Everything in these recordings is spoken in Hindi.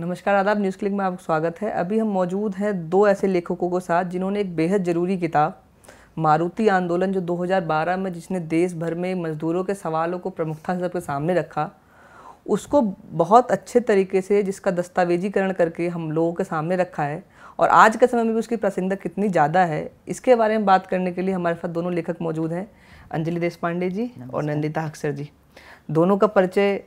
नमस्कार आदाब न्यूज़ क्लिक में आपका स्वागत है अभी हम मौजूद हैं दो ऐसे लेखकों के साथ जिन्होंने एक बेहद ज़रूरी किताब मारुति आंदोलन जो 2012 में जिसने देश भर में मज़दूरों के सवालों को प्रमुखता से सबके सामने रखा उसको बहुत अच्छे तरीके से जिसका दस्तावेजीकरण करके हम लोगों के सामने रखा है और आज के समय में भी उसकी प्रसिद्धता कितनी ज़्यादा है इसके बारे में बात करने के लिए हमारे साथ दोनों लेखक मौजूद हैं अंजलि देश जी और नंदिता अक्सर जी दोनों का परिचय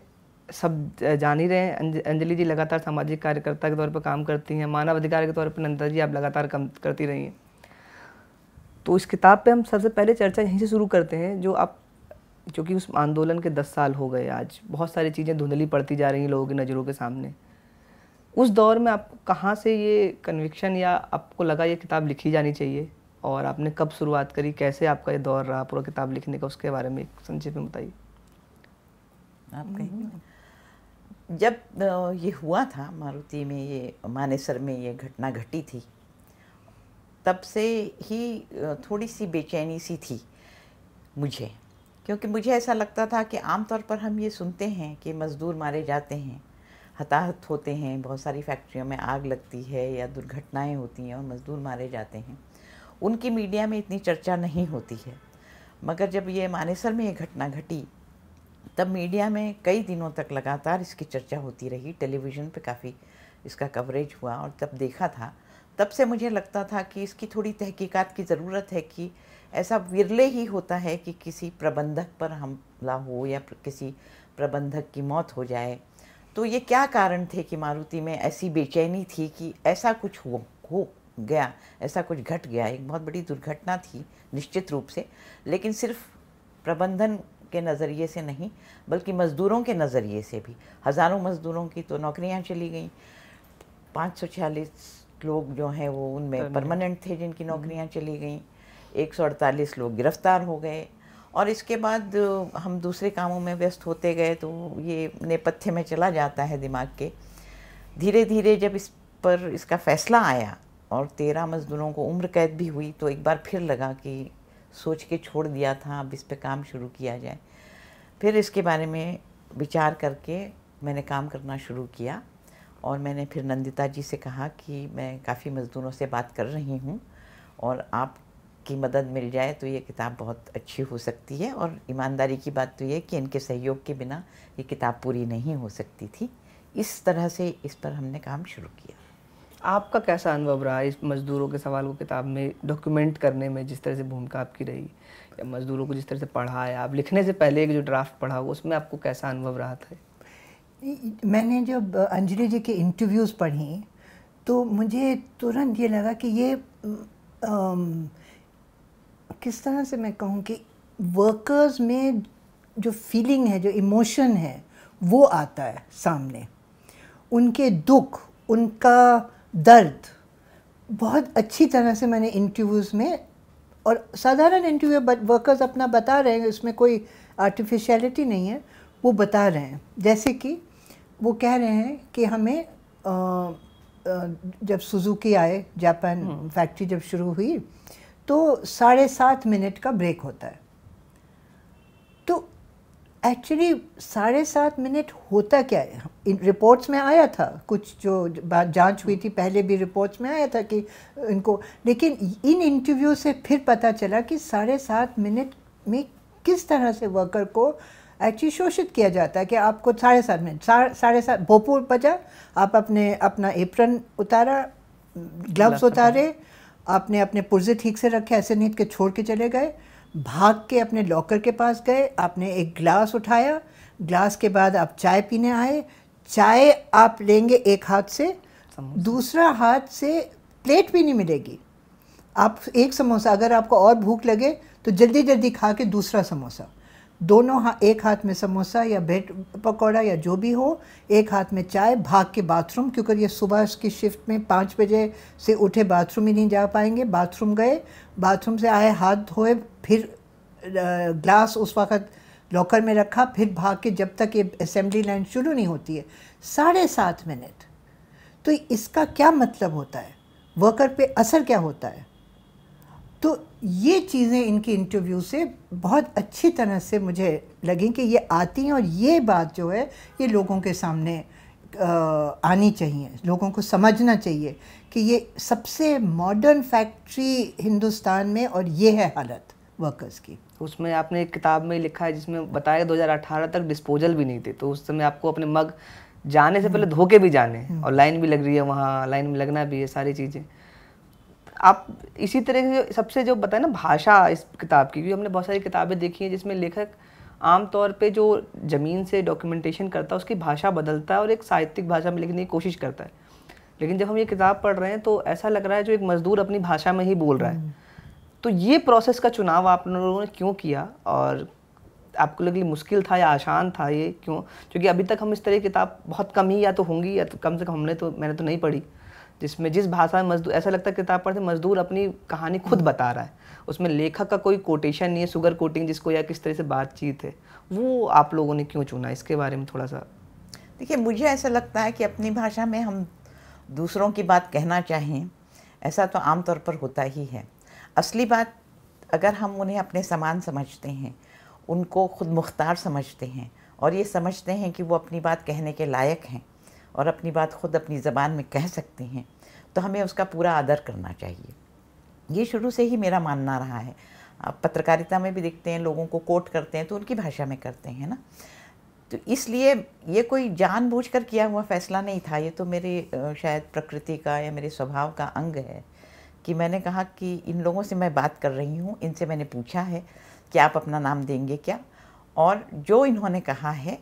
सब जान ही रहे हैं अंजलि जी लगातार सामाजिक कार्यकर्ता के तौर पर काम करती हैं मानव अधिकार के तौर पर नंदा जी आप लगातार कम करती रही हैं तो इस किताब पे हम सबसे पहले चर्चा यहीं से शुरू करते हैं जो आप जो कि उस आंदोलन के दस साल हो गए आज बहुत सारी चीज़ें धुंधली पड़ती जा रही हैं लोगों की नज़रों के सामने उस दौर में आपको कहाँ से ये कन्विक्शन या आपको लगा ये किताब लिखी जानी चाहिए और आपने कब शुरुआत करी कैसे आपका ये दौर रहा पूरा किताब लिखने का उसके बारे में संक्षेप में बताइए आप कहीं जब ये हुआ था मारुति में ये मानेसर में ये घटना घटी थी तब से ही थोड़ी सी बेचैनी सी थी मुझे क्योंकि मुझे ऐसा लगता था कि आमतौर पर हम ये सुनते हैं कि मज़दूर मारे जाते हैं हताहत होते हैं बहुत सारी फैक्ट्रियों में आग लगती है या दुर्घटनाएं होती हैं और मज़दूर मारे जाते हैं उनकी मीडिया में इतनी चर्चा नहीं होती है मगर जब ये मानेसर में ये घटना घटी तब मीडिया में कई दिनों तक लगातार इसकी चर्चा होती रही टेलीविज़न पे काफ़ी इसका कवरेज हुआ और तब देखा था तब से मुझे लगता था कि इसकी थोड़ी तहकीकात की ज़रूरत है कि ऐसा विरले ही होता है कि किसी प्रबंधक पर हमला हो या किसी प्रबंधक की मौत हो जाए तो ये क्या कारण थे कि मारुति में ऐसी बेचैनी थी कि ऐसा कुछ हो हो गया ऐसा कुछ घट गया एक बहुत बड़ी दुर्घटना थी निश्चित रूप से लेकिन सिर्फ प्रबंधन के नज़रिए से नहीं बल्कि मज़दूरों के नज़रिए से भी हज़ारों मज़दूरों की तो नौकरियां चली गईं छियालीस लोग जो हैं वो उनमें परमानेंट थे जिनकी नौकरियां चली गईं अड़तालीस लोग गिरफ्तार हो गए और इसके बाद हम दूसरे कामों में व्यस्त होते गए तो ये नेपथ्य में चला जाता है दिमाग के धीरे धीरे जब इस पर इसका फैसला आया और तेरह मजदूरों को उम्र कैद भी हुई तो एक बार फिर लगा कि सोच के छोड़ दिया था अब इस पर काम शुरू किया जाए फिर इसके बारे में विचार करके मैंने काम करना शुरू किया और मैंने फिर नंदिता जी से कहा कि मैं काफ़ी मज़दूरों से बात कर रही हूँ और आपकी मदद मिल जाए तो ये किताब बहुत अच्छी हो सकती है और ईमानदारी की बात तो ये कि इनके सहयोग के बिना ये किताब पूरी नहीं हो सकती थी इस तरह से इस पर हमने काम शुरू किया आपका कैसा अनुभव रहा इस मज़दूरों के सवाल को किताब में डॉक्यूमेंट करने में जिस तरह से भूमिका आपकी रही या मज़दूरों को जिस तरह से पढ़ा है आप लिखने से पहले एक जो ड्राफ्ट पढ़ा हुआ उसमें आपको कैसा अनुभव रहा था मैंने जब अंजलि जी के इंटरव्यूज़ पढ़ी तो मुझे तुरंत ये लगा कि ये आम, किस तरह से मैं कहूँ कि वर्कर्स में जो फीलिंग है जो इमोशन है वो आता है सामने उनके दुख उनका दर्द बहुत अच्छी तरह से मैंने इंटरव्यूज़ में और साधारण इंटरव्यू वर्कर्स अपना बता रहे हैं इसमें कोई आर्टिफिशियलिटी नहीं है वो बता रहे हैं जैसे कि वो कह रहे हैं कि हमें आ, आ, जब सुजुकी आए जापान फैक्ट्री हम्म। जब शुरू हुई तो साढ़े सात मिनट का ब्रेक होता है एक्चुअली साढ़े सात मिनट होता क्या है इन रिपोर्ट्स में आया था कुछ जो बात जांच हुई थी पहले भी रिपोर्ट्स में आया था कि इनको लेकिन इन इंटरव्यू से फिर पता चला कि साढ़े सात मिनट में किस तरह से वर्कर को एक्चुअली शोषित किया जाता है कि आपको साढ़े सात मिनट साढ़े सात भोपुर बजा आप अपने अपना एप्रन उतारा ग्लव्स उतारे आपने अपने पुर्जे ठीक से रखे ऐसे नहीं कि छोड़ के चले गए भाग के अपने लॉकर के पास गए आपने एक ग्लास उठाया ग्लास के बाद आप चाय पीने आए चाय आप लेंगे एक हाथ से दूसरा हाथ से प्लेट भी नहीं मिलेगी आप एक समोसा अगर आपको और भूख लगे तो जल्दी जल्दी खा के दूसरा समोसा दोनों हा, एक हाथ में समोसा या भेट पकौड़ा या जो भी हो एक हाथ में चाय भाग के बाथरूम क्योंकि ये सुबह की शिफ्ट में पाँच बजे से उठे बाथरूम ही नहीं जा पाएंगे बाथरूम गए बाथरूम से आए हाथ धोए फिर ग्लास उस वक़्त लॉकर में रखा फिर भाग के जब तक ये असेंबली लाइन शुरू नहीं होती है साढ़े सात मिनट तो इसका क्या मतलब होता है वर्कर पे असर क्या होता है तो ये चीज़ें इनके इंटरव्यू से बहुत अच्छी तरह से मुझे लगें कि ये आती हैं और ये बात जो है ये लोगों के सामने आनी चाहिए लोगों को समझना चाहिए कि ये सबसे मॉडर्न फैक्ट्री हिंदुस्तान में और ये है हालत वर्कर्स की उसमें आपने एक किताब में लिखा है जिसमें बताया 2018 तक डिस्पोजल भी नहीं थे तो उस समय आपको अपने मग जाने से पहले हम्म। धोके भी जाने हम्म। और लाइन भी लग रही है वहाँ लाइन में लगना भी है सारी चीज़ें आप इसी तरह से सबसे जो बताए ना भाषा इस किताब की भी हमने बहुत सारी किताबें देखी हैं जिसमें लेखक आम तौर पे जो ज़मीन से डॉक्यूमेंटेशन करता है उसकी भाषा बदलता है और एक साहित्यिक भाषा में लिखने की कोशिश करता है लेकिन जब हम ये किताब पढ़ रहे हैं तो ऐसा लग रहा है जो एक मज़दूर अपनी भाषा में ही बोल रहा है हम्म। तो ये प्रोसेस का चुनाव आप लोगों ने क्यों किया और आपको लगे मुश्किल था या आसान था ये क्यों क्योंकि अभी तक हम इस तरह की किताब बहुत कम ही या तो होंगी या तो कम से कम हमने तो मैंने तो नहीं पढ़ी जिसमें जिस भाषा में मजदूर ऐसा लगता है किताब पढ़ते मजदूर अपनी कहानी खुद बता रहा है उसमें लेखक का कोई कोटेशन नहीं है सुगर कोटिंग जिसको या किस तरह से बातचीत है वो आप लोगों ने क्यों चुना इसके बारे में थोड़ा सा देखिए मुझे ऐसा लगता है कि अपनी भाषा में हम दूसरों की बात कहना चाहें ऐसा तो आमतौर पर होता ही है असली बात अगर हम उन्हें अपने समान समझते हैं उनको खुद मुख्तार समझते हैं और ये समझते हैं कि वो अपनी बात कहने के लायक हैं और अपनी बात खुद अपनी ज़बान में कह सकते हैं तो हमें उसका पूरा आदर करना चाहिए ये शुरू से ही मेरा मानना रहा है आप पत्रकारिता में भी देखते हैं लोगों को कोट करते हैं तो उनकी भाषा में करते हैं ना तो इसलिए ये कोई जानबूझकर किया हुआ फैसला नहीं था ये तो मेरे शायद प्रकृति का या मेरे स्वभाव का अंग है कि मैंने कहा कि इन लोगों से मैं बात कर रही हूँ इनसे मैंने पूछा है कि आप अपना नाम देंगे क्या और जो इन्होंने कहा है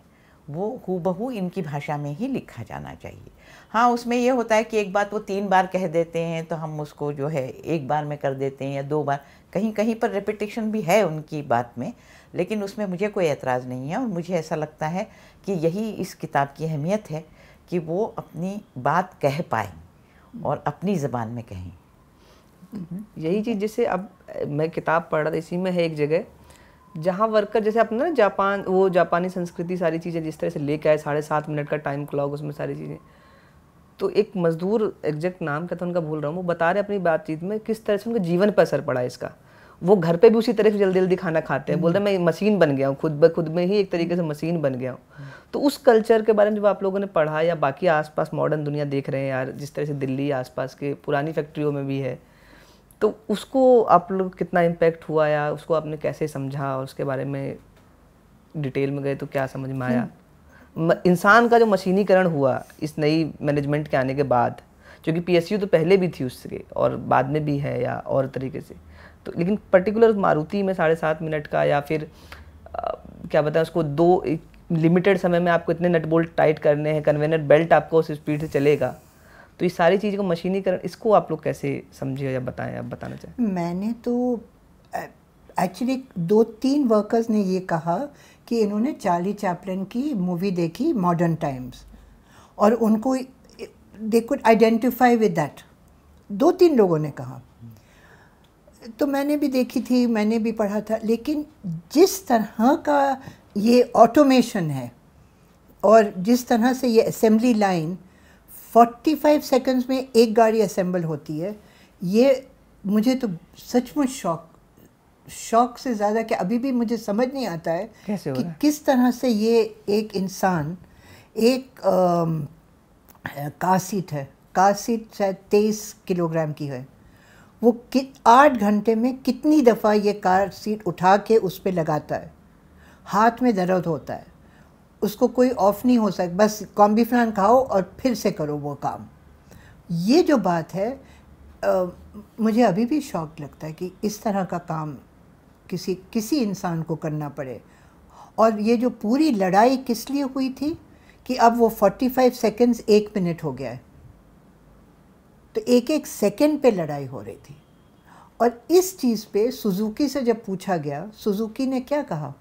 वो हूबहू इनकी भाषा में ही लिखा जाना चाहिए हाँ उसमें यह होता है कि एक बात वो तीन बार कह देते हैं तो हम उसको जो है एक बार में कर देते हैं या दो बार कहीं कहीं पर रिपीटेशन भी है उनकी बात में लेकिन उसमें मुझे कोई एतराज़ नहीं है और मुझे ऐसा लगता है कि यही इस किताब की अहमियत है कि वो अपनी बात कह पाएँ और अपनी ज़बान में कहें यही चीज़ जैसे अब मैं किताब पढ़ रहा था इसी में है एक जगह जहाँ वर्कर जैसे अपना ना जापान वो जापानी संस्कृति सारी चीज़ें जिस तरह से लेके आए साढ़े सात मिनट का टाइम क्लॉक उसमें सारी चीज़ें तो एक मजदूर एग्जैक्ट नाम का था उनका भूल रहा हूँ वो बता रहे अपनी बातचीत में किस तरह से उनके जीवन पर असर पड़ा इसका वो घर पे भी उसी तरह से जल्दी जल्दी खाना खाते हैं बोलते हैं मैं मशीन बन गया हूँ खुद ब खुद में ही एक तरीके से मशीन बन गया हूँ हम्म। तो उस कल्चर के बारे में जब आप लोगों ने पढ़ा या बाकी आसपास मॉडर्न दुनिया देख रहे हैं यार जिस तरह से दिल्ली आसपास के पुरानी फैक्ट्रियों में भी है तो उसको आप लोग कितना इम्पेक्ट हुआ या उसको आपने कैसे समझा और उसके बारे में डिटेल में गए तो क्या समझ में आया हम्म। इंसान का जो मशीनीकरण हुआ इस नई मैनेजमेंट के आने के बाद क्योंकि पीएसयू तो पहले भी थी उसके और बाद में भी है या और तरीके से तो लेकिन पर्टिकुलर मारुति में साढ़े सात मिनट का या फिर आ, क्या बताएं उसको दो लिमिटेड समय में आपको इतने नट बोल्ट टाइट करने हैं कन्वेनर बेल्ट आपको उस स्पीड से चलेगा तो ये सारी चीज़ को मशीनीकरण इसको आप लोग कैसे समझे या बताएं आप बताना चाहें मैंने तो एक्चुअली दो तीन वर्कर्स ने ये कहा कि इन्होंने चार्ली चैपलिन की मूवी देखी मॉडर्न टाइम्स और उनको they could identify with that दो तीन लोगों ने कहा तो मैंने भी देखी थी मैंने भी पढ़ा था लेकिन जिस तरह का ये ऑटोमेशन है और जिस तरह से ये असेंबली लाइन 45 सेकंड्स में एक गाड़ी असेंबल होती है ये मुझे तो सचमुच शौक शौक से ज़्यादा कि अभी भी मुझे समझ नहीं आता है कैसे कि किस तरह से ये एक इंसान एक कासीट है कासीट शायद तेईस किलोग्राम की है वो कि आठ घंटे में कितनी दफ़ा ये कार सीट उठा के उस पर लगाता है हाथ में दर्द होता है उसको कोई ऑफ नहीं हो सकता बस कॉम्बीफ्लान खाओ और फिर से करो वो काम ये जो बात है आ, मुझे अभी भी शौक लगता है कि इस तरह का काम किसी किसी इंसान को करना पड़े और ये जो पूरी लड़ाई किस लिए हुई थी कि अब वो 45 सेकेंड्स एक मिनट हो गया है तो एक एक सेकेंड पे लड़ाई हो रही थी और इस चीज़ पे सुजुकी से जब पूछा गया सुजुकी ने क्या कहा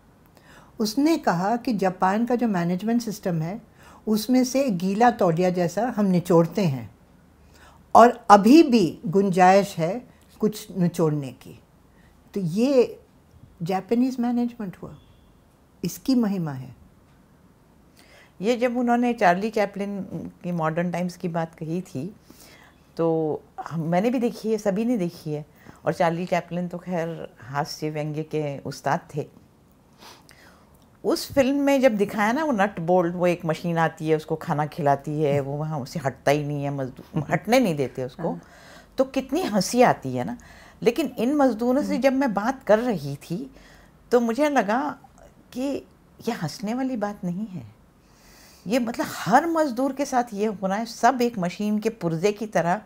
उसने कहा कि जापान का जो मैनेजमेंट सिस्टम है उसमें से गीला तौलिया जैसा हम निचोड़ते हैं और अभी भी गुंजाइश है कुछ निचोड़ने की तो ये जापानीज़ मैनेजमेंट हुआ इसकी महिमा है ये जब उन्होंने चार्ली चैपलिन की मॉडर्न टाइम्स की बात कही थी तो मैंने भी देखी है सभी ने देखी है और चार्ली चैपलिन तो खैर हास्य व्यंग्य के उस्ताद थे उस फिल्म में जब दिखाया ना वो नट बोल्ट वो एक मशीन आती है उसको खाना खिलाती है वो वहाँ उसे हटता ही नहीं है मजदूर हटने नहीं देते उसको हाँ। तो कितनी हंसी आती है ना लेकिन इन मज़दूरों से हाँ। जब मैं बात कर रही थी तो मुझे लगा कि यह हंसने वाली बात नहीं है ये मतलब हर मज़दूर के साथ ये होना है सब एक मशीन के पुर्जे की तरह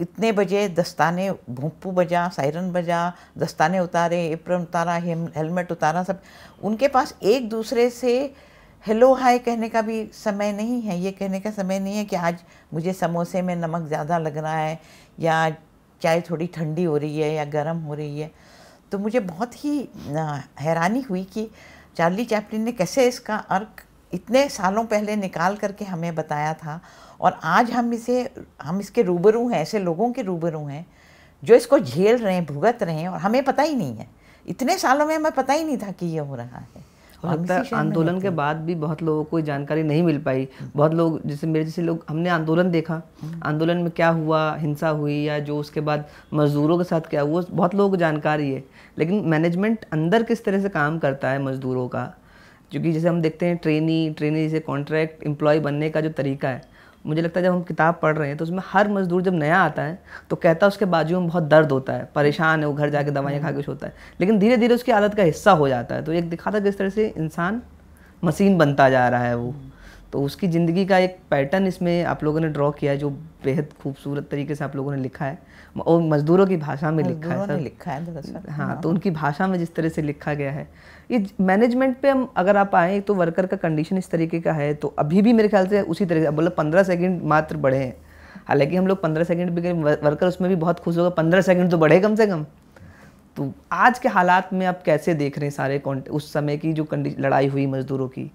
इतने बजे दस्ताने भूपू बजा सायरन बजा दस्ताने उतारे एप्रन उतारा हेलमेट उतारा सब उनके पास एक दूसरे से हेलो हाय कहने का भी समय नहीं है ये कहने का समय नहीं है कि आज मुझे समोसे में नमक ज़्यादा लग रहा है या चाय थोड़ी ठंडी हो रही है या गर्म हो रही है तो मुझे बहुत ही हैरानी हुई कि चार्ली चैपलिन ने कैसे इसका अर्क इतने सालों पहले निकाल करके हमें बताया था और आज हम इसे हम इसके रूबरू हैं ऐसे लोगों के रूबरू हैं जो इसको झेल रहे हैं भुगत रहे हैं और हमें पता ही नहीं है इतने सालों में हमें पता ही नहीं था कि ये हो रहा है आंदोलन के बाद भी बहुत लोगों को जानकारी नहीं मिल पाई बहुत लोग जैसे मेरे जैसे लोग हमने आंदोलन देखा हम्म। आंदोलन में क्या हुआ हिंसा हुई या जो उसके बाद मजदूरों के साथ क्या हुआ बहुत लोगों को जानकारी है लेकिन मैनेजमेंट अंदर किस तरह से काम करता है मजदूरों का क्योंकि जैसे हम देखते हैं ट्रेनी ट्रेनी जैसे कॉन्ट्रैक्ट एम्प्लॉय बनने का जो तरीका है मुझे लगता है जब हम किताब पढ़ रहे हैं तो उसमें हर मजदूर जब नया आता है तो कहता है उसके बाजू में बहुत दर्द होता है परेशान है वो घर जाके दवाइयाँ खा के होता है लेकिन धीरे धीरे उसकी आदत का हिस्सा हो जाता है तो एक दिखाता है किस तरह से इंसान मशीन बनता जा रहा है वो तो उसकी ज़िंदगी का एक पैटर्न इसमें आप लोगों ने ड्रॉ किया है जो बेहद खूबसूरत तरीके से आप लोगों ने लिखा है और मजदूरों की भाषा में लिखा है सर लिखा है हाँ, हाँ तो उनकी भाषा में जिस तरह से लिखा गया है ये मैनेजमेंट पे हम अगर आप आए तो वर्कर का कंडीशन इस तरीके का है तो अभी भी मेरे ख्याल से उसी तरीके से मतलब पंद्रह सेकेंड मात्र बढ़े हैं हालांकि हम लोग पंद्रह सेकेंड भी वर्कर उसमें भी बहुत खुश होगा पंद्रह सेकेंड तो बढ़े कम से कम तो आज के हालात में आप कैसे देख रहे हैं सारे उस समय की जो लड़ाई हुई मजदूरों की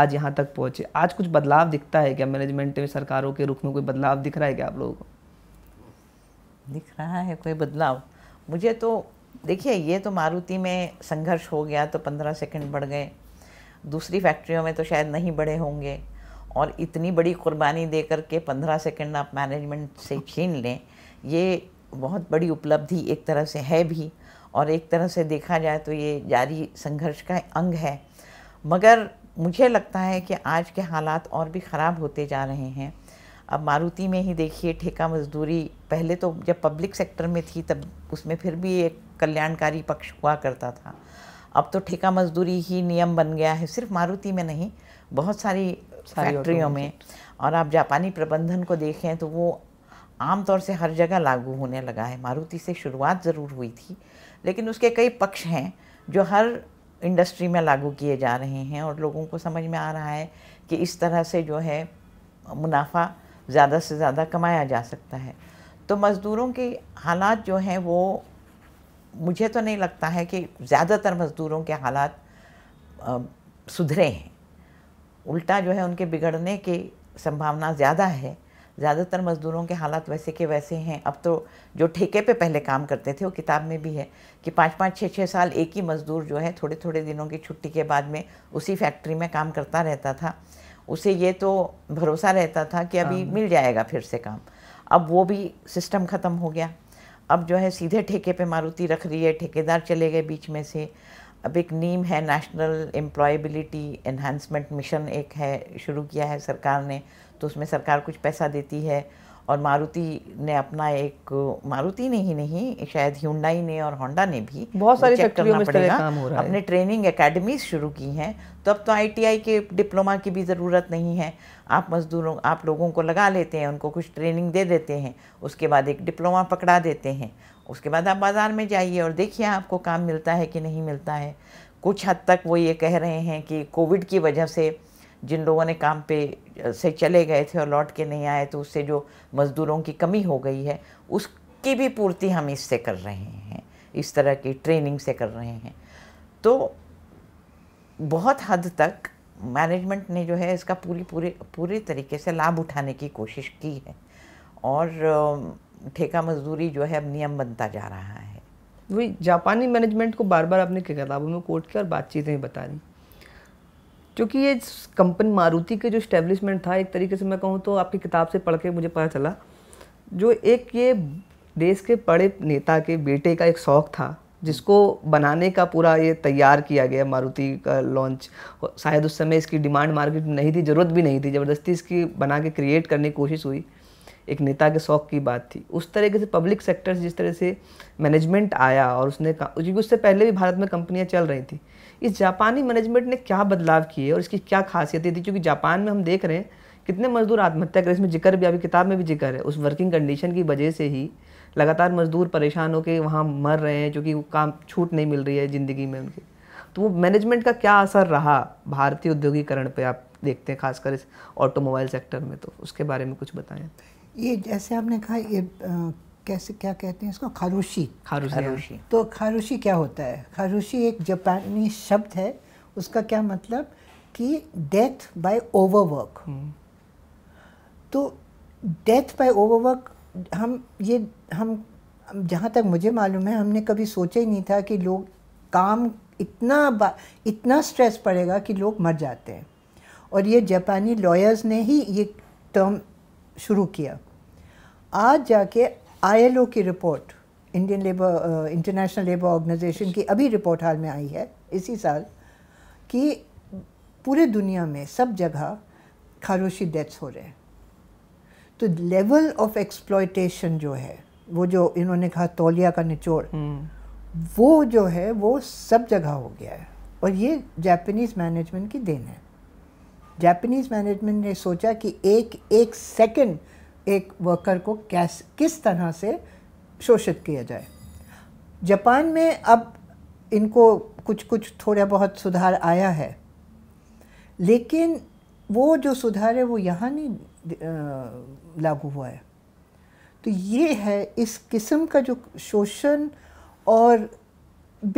आज यहाँ तक पहुँचे आज कुछ बदलाव दिखता है क्या मैनेजमेंट में सरकारों के रुख में कोई बदलाव दिख रहा है क्या आप लोगों को दिख रहा है कोई बदलाव मुझे तो देखिए ये तो मारुति में संघर्ष हो गया तो पंद्रह सेकंड बढ़ गए दूसरी फैक्ट्रियों में तो शायद नहीं बढ़े होंगे और इतनी बड़ी कुर्बानी दे करके पंद्रह सेकंड आप मैनेजमेंट से छीन लें ये बहुत बड़ी उपलब्धि एक तरह से है भी और एक तरह से देखा जाए तो ये जारी संघर्ष का अंग है मगर मुझे लगता है कि आज के हालात और भी ख़राब होते जा रहे हैं अब मारुति में ही देखिए ठेका मजदूरी पहले तो जब पब्लिक सेक्टर में थी तब उसमें फिर भी एक कल्याणकारी पक्ष हुआ करता था अब तो ठेका मजदूरी ही नियम बन गया है सिर्फ मारुति में नहीं बहुत सारी फैक्ट्रियों में और आप जापानी प्रबंधन को देखें तो वो आमतौर से हर जगह लागू होने लगा है मारुति से शुरुआत ज़रूर हुई थी लेकिन उसके कई पक्ष हैं जो हर इंडस्ट्री में लागू किए जा रहे हैं और लोगों को समझ में आ रहा है कि इस तरह से जो है मुनाफा ज़्यादा से ज़्यादा कमाया जा सकता है तो मज़दूरों के हालात जो हैं वो मुझे तो नहीं लगता है कि ज़्यादातर मज़दूरों के हालात सुधरे हैं उल्टा जो है उनके बिगड़ने की संभावना ज़्यादा है ज़्यादातर मज़दूरों के हालात वैसे के वैसे हैं अब तो जो ठेके पे पहले काम करते थे वो किताब में भी है कि पाँच पाँच छः छः साल एक ही मज़दूर जो है थोड़े थोड़े दिनों की छुट्टी के बाद में उसी फैक्ट्री में काम करता रहता था उसे ये तो भरोसा रहता था कि अभी हाँ। मिल जाएगा फिर से काम अब वो भी सिस्टम ख़त्म हो गया अब जो है सीधे ठेके पे मारुति रख रही है ठेकेदार चले गए बीच में से अब एक नीम है नेशनल एम्प्लॉयबिलिटी एनहेंसमेंट मिशन एक है शुरू किया है सरकार ने तो उसमें सरकार कुछ पैसा देती है और मारुति ने अपना एक मारुति ने ही नहीं शायद ह्यूंडाई ने और होंडा ने भी बहुत सारी फैक्ट्रियों में काम हो रहा है अपने ट्रेनिंग एकेडमीज शुरू की हैं तो अब तो आईटीआई के डिप्लोमा की भी ज़रूरत नहीं है आप मजदूरों आप लोगों को लगा लेते हैं उनको कुछ ट्रेनिंग दे देते हैं उसके बाद एक डिप्लोमा पकड़ा देते हैं उसके बाद आप बाज़ार में जाइए और देखिए आपको काम मिलता है कि नहीं मिलता है कुछ हद तक वो ये कह रहे हैं कि कोविड की वजह से जिन लोगों ने काम पे से चले गए थे और लौट के नहीं आए तो उससे जो मज़दूरों की कमी हो गई है उसकी भी पूर्ति हम इससे कर रहे हैं इस तरह की ट्रेनिंग से कर रहे हैं तो बहुत हद तक मैनेजमेंट ने जो है इसका पूरी पूरी पूरे तरीके से लाभ उठाने की कोशिश की है और ठेका मजदूरी जो है अब नियम बनता जा रहा है वही जापानी मैनेजमेंट को बार बार आपने किताबों में कोट किया और बातचीतें भी बता दी क्योंकि ये कंपनी मारुति के जो इस्टेब्लिशमेंट था एक तरीके से मैं कहूँ तो आपकी किताब से पढ़ के मुझे पता चला जो एक ये देश के बड़े नेता के बेटे का एक शौक़ था जिसको बनाने का पूरा ये तैयार किया गया मारुति का लॉन्च शायद उस समय इसकी डिमांड मार्केट में नहीं थी ज़रूरत भी नहीं थी ज़बरदस्ती इसकी बना के क्रिएट करने की कोशिश हुई एक नेता के शौक की बात थी उस तरीके से पब्लिक सेक्टर से जिस तरह से मैनेजमेंट आया और उसने क्योंकि उससे पहले भी भारत में कंपनियाँ चल रही थी इस जापानी मैनेजमेंट ने क्या बदलाव किए और इसकी क्या खासियत थी क्योंकि जापान में हम देख रहे हैं कितने मजदूर आत्महत्या करें इसमें जिक्र भी अभी किताब में भी जिक्र है उस वर्किंग कंडीशन की वजह से ही लगातार मजदूर परेशान होकर वहाँ मर रहे हैं क्योंकि वो काम छूट नहीं मिल रही है ज़िंदगी में उनकी तो वो मैनेजमेंट का क्या असर रहा भारतीय उद्योगीकरण पे आप देखते हैं खासकर इस ऑटोमोबाइल सेक्टर में तो उसके बारे में कुछ बताएं ये जैसे आपने कहा ये आ, कैसे क्या कहते हैं इसको खारुशी हाँ। खारुशी तो खारुशी क्या होता है खारुशी एक जापानी शब्द है उसका क्या मतलब कि डेथ बाय ओवरवर्क तो डेथ बाय ओवरवर्क हम ये हम जहाँ तक मुझे मालूम है हमने कभी सोचा ही नहीं था कि लोग काम इतना इतना स्ट्रेस पड़ेगा कि लोग मर जाते हैं और ये जापानी लॉयर्स ने ही ये टर्म शुरू किया आज जाके आईएलओ की report Indian labour international labour organisation की अभी रिपोर्ट हाल में आई है इसी साल कि पूरे दुनिया में सब जगह खारोशी डेथ्स हो रहे हैं तो लेवल ऑफ एक्सप्लॉयटेशन जो है वो जो इन्होंने कहा तौलिया का निचोड़ hmm. वो जो है वो सब जगह हो गया है और ये जापानीज़ मैनेजमेंट की देन है जापानीज़ मैनेजमेंट ने सोचा कि एक एक सेकंड एक वर्कर को कैस किस तरह से शोषित किया जाए जापान में अब इनको कुछ कुछ थोड़ा बहुत सुधार आया है लेकिन वो जो सुधार है वो यहाँ नहीं लागू हुआ है तो ये है इस किस्म का जो शोषण और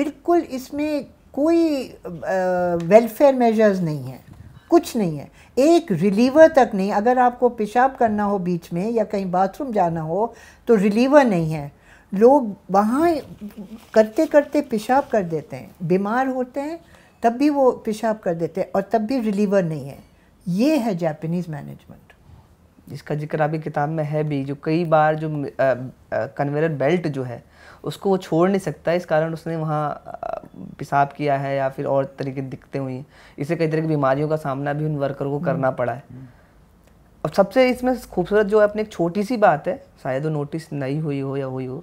बिल्कुल इसमें कोई वेलफेयर मेजर्स नहीं है कुछ नहीं है एक रिलीवर तक नहीं अगर आपको पेशाब करना हो बीच में या कहीं बाथरूम जाना हो तो रिलीवर नहीं है लोग वहाँ करते करते पेशाब कर देते हैं बीमार होते हैं तब भी वो पेशाब कर देते हैं और तब भी रिलीवर नहीं है ये है जापानीज़ मैनेजमेंट जिसका जिक्र अभी किताब में है भी जो कई बार जो कन्वेयर बेल्ट जो है उसको वो छोड़ नहीं सकता इस कारण उसने वहाँ पेशाब किया है या फिर और तरीके दिखते हुई हैं इससे कई तरह की बीमारियों का सामना भी उन वर्कर को करना हम्म। पड़ा है और हम्म। सबसे इसमें खूबसूरत जो है अपनी एक छोटी सी बात है शायद वो नोटिस नहीं हुई हो या हुई हो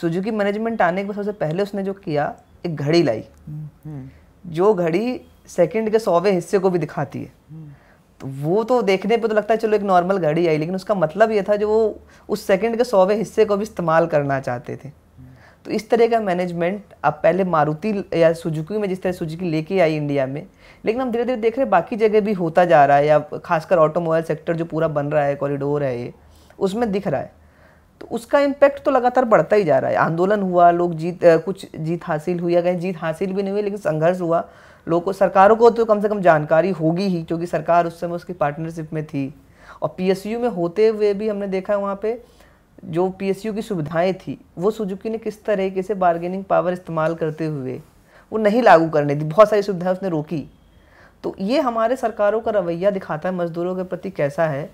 सुजुकी मैनेजमेंट आने के सबसे पहले उसने जो किया एक घड़ी लाई हम्म, जो घड़ी सेकंड के सौवें हिस्से को भी दिखाती है तो वो तो देखने पे तो लगता है चलो एक नॉर्मल घड़ी आई लेकिन उसका मतलब ये था जो वो उस सेकंड के सौवे हिस्से को भी इस्तेमाल करना चाहते थे तो इस तरह का मैनेजमेंट अब पहले मारुति या सुजुकी में जिस तरह सुजुकी लेके आई इंडिया में लेकिन हम धीरे धीरे देख रहे हैं बाकी जगह भी होता जा रहा है या खासकर ऑटोमोबाइल सेक्टर जो पूरा बन रहा है कॉरिडोर है ये उसमें दिख रहा है तो उसका इम्पैक्ट तो लगातार बढ़ता ही जा रहा है आंदोलन हुआ लोग जीत आ, कुछ जीत हासिल हुई या कहीं जीत हासिल भी नहीं हुई लेकिन संघर्ष हुआ लोगों को सरकारों को तो कम से कम जानकारी होगी ही क्योंकि सरकार उस समय उसकी पार्टनरशिप में थी और पीएसयू में होते हुए भी हमने देखा है वहाँ पर जो पी की सुविधाएं थी वो सुजुकी ने किस तरीके से बार्गेनिंग पावर इस्तेमाल करते हुए वो नहीं लागू करने दी बहुत सारी सुविधाएं उसने रोकी तो ये हमारे सरकारों का रवैया दिखाता है मजदूरों के प्रति कैसा है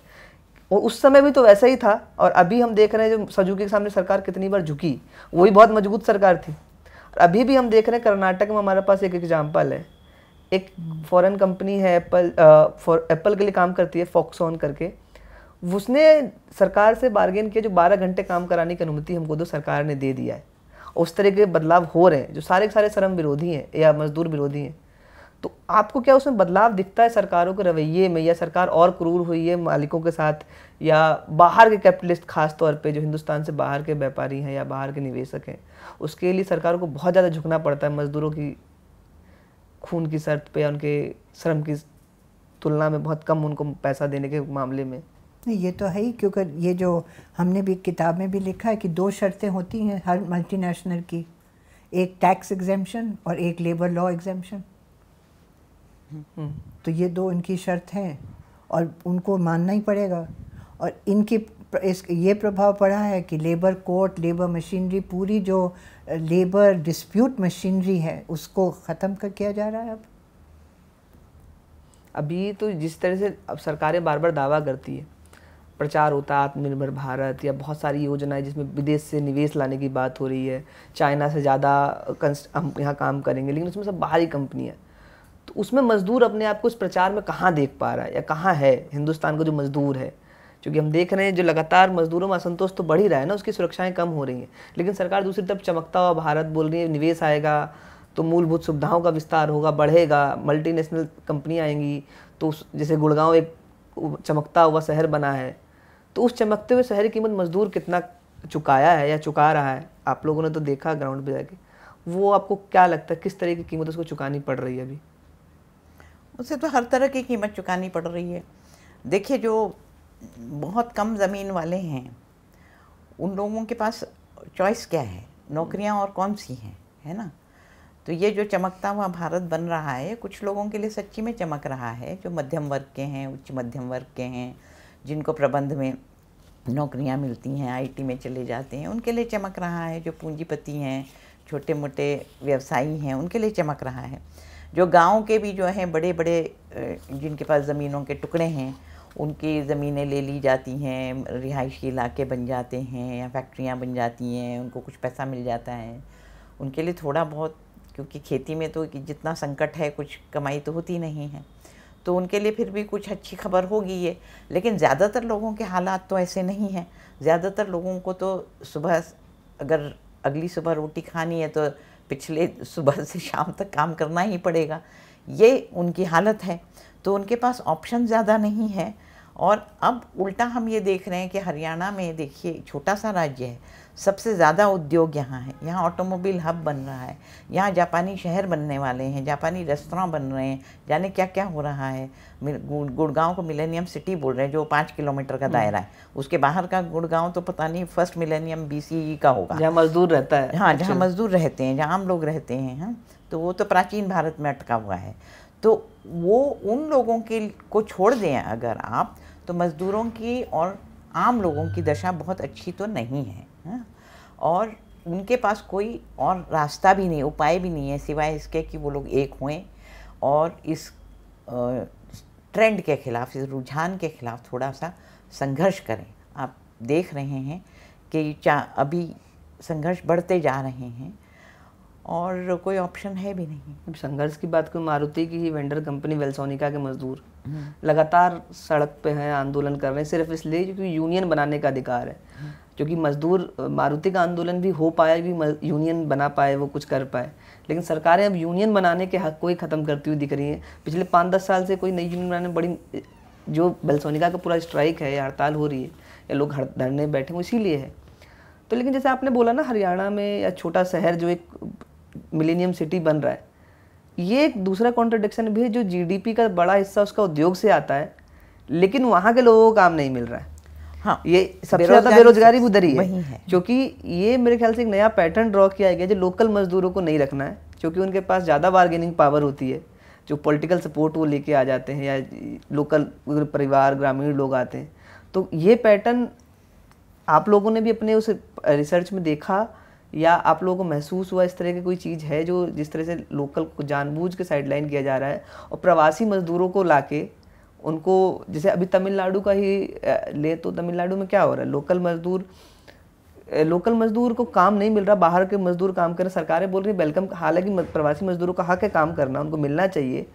और उस समय भी तो वैसा ही था और अभी हम देख रहे हैं जो सजुकी के सामने सरकार कितनी बार झुकी वही बहुत मजबूत सरकार थी और अभी भी हम देख रहे हैं कर्नाटक में हमारे पास एक एग्जाम्पल है एक फॉरेन कंपनी है एप्पल एप्पल के लिए काम करती है फॉक्सॉन करके उसने सरकार से बार्गेन किया जो 12 घंटे काम कराने की अनुमति हमको तो सरकार ने दे दिया है उस तरह के बदलाव हो रहे हैं जो सारे सारे श्रम विरोधी हैं या मजदूर विरोधी हैं तो आपको क्या उसमें बदलाव दिखता है सरकारों के रवैये में या सरकार और क्रूर हुई है मालिकों के साथ या बाहर के कैपिटलिस्ट खास तौर पे जो हिंदुस्तान से बाहर के व्यापारी हैं या बाहर के निवेशक हैं उसके लिए सरकारों को बहुत ज़्यादा झुकना पड़ता है मजदूरों की खून की शर्त पे या उनके श्रम की तुलना में बहुत कम उनको पैसा देने के मामले में नहीं ये तो है ही क्योंकि ये जो हमने भी किताब में भी लिखा है कि दो शर्तें होती हैं हर मल्टीनेशनल की एक टैक्स एग्जेम्पन और एक लेबर लॉ एग्जेम्पन तो ये दो इनकी शर्त हैं और उनको मानना ही पड़ेगा और इनकी इस ये प्रभाव पड़ा है कि लेबर कोर्ट लेबर मशीनरी पूरी जो लेबर डिस्प्यूट मशीनरी है उसको ख़त्म कर किया जा रहा है अब अभी तो जिस तरह से अब सरकारें बार बार दावा करती है प्रचार होता है आत्मनिर्भर भारत या बहुत सारी योजनाएं जिसमें विदेश से निवेश लाने की बात हो रही है चाइना से ज़्यादा हम यहाँ काम करेंगे लेकिन उसमें सब बाहरी कंपनियाँ तो उसमें मज़दूर अपने आप को इस प्रचार में कहाँ देख पा रहा है या कहाँ है हिंदुस्तान का जो मज़दूर है क्योंकि हम देख रहे हैं जो लगातार मजदूरों में असंतोष तो बढ़ ही रहा है ना उसकी सुरक्षाएं कम हो रही हैं लेकिन सरकार दूसरी तरफ चमकता हुआ भारत बोल रही है निवेश आएगा तो मूलभूत सुविधाओं का विस्तार होगा बढ़ेगा मल्टीनेशनल कंपनी आएंगी तो जैसे गुड़गांव एक चमकता हुआ शहर बना है तो उस चमकते हुए शहर कीमत मजदूर कितना चुकाया है या चुका रहा है आप लोगों ने तो देखा ग्राउंड पे जाके वो आपको क्या लगता है किस तरह की कीमत उसको चुकानी पड़ रही है अभी उसे तो हर तरह की कीमत चुकानी पड़ रही है देखिए जो बहुत कम ज़मीन वाले हैं उन लोगों के पास चॉइस क्या है नौकरियां और कौन सी हैं है ना तो ये जो चमकता हुआ भारत बन रहा है कुछ लोगों के लिए सच्ची में चमक रहा है जो मध्यम वर्ग के हैं उच्च मध्यम वर्ग के हैं जिनको प्रबंध में नौकरियां मिलती हैं आईटी में चले जाते हैं उनके लिए चमक रहा है जो पूंजीपति हैं छोटे मोटे व्यवसायी हैं उनके लिए चमक रहा है जो गांव के भी जो हैं बड़े बड़े जिनके पास ज़मीनों के टुकड़े हैं उनकी ज़मीनें ले ली जाती हैं रिहायशी इलाके बन जाते हैं या फैक्ट्रियाँ बन जाती हैं उनको कुछ पैसा मिल जाता है उनके लिए थोड़ा बहुत क्योंकि खेती में तो जितना संकट है कुछ कमाई तो होती नहीं है तो उनके लिए फिर भी कुछ अच्छी खबर होगी ये लेकिन ज़्यादातर लोगों के हालात तो ऐसे नहीं हैं ज़्यादातर लोगों को तो सुबह अगर अगली सुबह रोटी खानी है तो पिछले सुबह से शाम तक काम करना ही पड़ेगा ये उनकी हालत है तो उनके पास ऑप्शन ज़्यादा नहीं है और अब उल्टा हम ये देख रहे हैं कि हरियाणा में देखिए छोटा सा राज्य है सबसे ज़्यादा उद्योग यहाँ है यहाँ ऑटोमोबाइल हब बन रहा है यहाँ जापानी शहर बनने वाले हैं जापानी रेस्तरा बन रहे हैं जाने क्या क्या हो रहा है गुड़गांव को मिलेनियम सिटी बोल रहे हैं जो पाँच किलोमीटर का हम्म। दायरा है उसके बाहर का गुड़गांव तो पता नहीं फर्स्ट मिलेनियम बी e का होगा जहाँ मजदूर रहता है हाँ जहाँ अच्छा। मजदूर रहते हैं जहाँ आम लोग रहते हैं हाँ तो वो तो प्राचीन भारत में अटका हुआ है तो वो उन लोगों के को छोड़ दें अगर आप तो मज़दूरों की और आम लोगों की दशा बहुत अच्छी तो नहीं है है और उनके पास कोई और रास्ता भी नहीं उपाय भी नहीं है सिवाय इसके कि वो लोग एक हुए और इस ट्रेंड के खिलाफ इस रुझान के खिलाफ थोड़ा सा संघर्ष करें आप देख रहे हैं कि चा अभी संघर्ष बढ़ते जा रहे हैं और कोई ऑप्शन है भी नहीं अब संघर्ष की बात कोई मारुति की वेंडर कंपनी वेलसोनिका के मजदूर हम्म। लगातार सड़क पे हैं आंदोलन कर रहे हैं सिर्फ इसलिए क्योंकि यूनियन बनाने का अधिकार है क्योंकि मज़दूर मारुति का आंदोलन भी हो पाया कि यूनियन बना पाए वो कुछ कर पाए लेकिन सरकारें अब यूनियन बनाने के हक को ही ख़त्म करती हुई दिख रही हैं पिछले पाँच दस साल से कोई नई यूनियन बनाने बड़ी जो बलसोनिका का पूरा स्ट्राइक है या हड़ताल हो रही है या लोग धरने बैठे हैं इसीलिए है तो लेकिन जैसे आपने बोला ना हरियाणा में या छोटा शहर जो एक मिलेनियम सिटी बन रहा है ये एक दूसरा कॉन्ट्रडिक्शन भी है जो जीडीपी का बड़ा हिस्सा उसका उद्योग से आता है लेकिन वहाँ के लोगों को काम नहीं मिल रहा है हाँ ये सबसे ज़्यादा बेरोजगारी उधर ही है, है। क्योंकि ये मेरे ख्याल से एक नया पैटर्न ड्रॉ किया गया जो लोकल मजदूरों को नहीं रखना है क्योंकि उनके पास ज़्यादा बार्गेनिंग पावर होती है जो पॉलिटिकल सपोर्ट वो लेके आ जाते हैं या लोकल परिवार ग्रामीण लोग आते हैं तो ये पैटर्न आप लोगों ने भी अपने उस रिसर्च में देखा या आप लोगों को महसूस हुआ इस तरह की कोई चीज़ है जो जिस तरह से लोकल को जानबूझ के साइडलाइन किया जा रहा है और प्रवासी मजदूरों को लाके उनको जैसे अभी तमिलनाडु का ही ले तो तमिलनाडु में क्या हो रहा है लोकल मजदूर लोकल मजदूर को काम नहीं मिल रहा बाहर के मजदूर काम कर रहे सरकारें बोल रही वेलकम हालांकि प्रवासी मजदूरों का हक है काम करना उनको मिलना चाहिए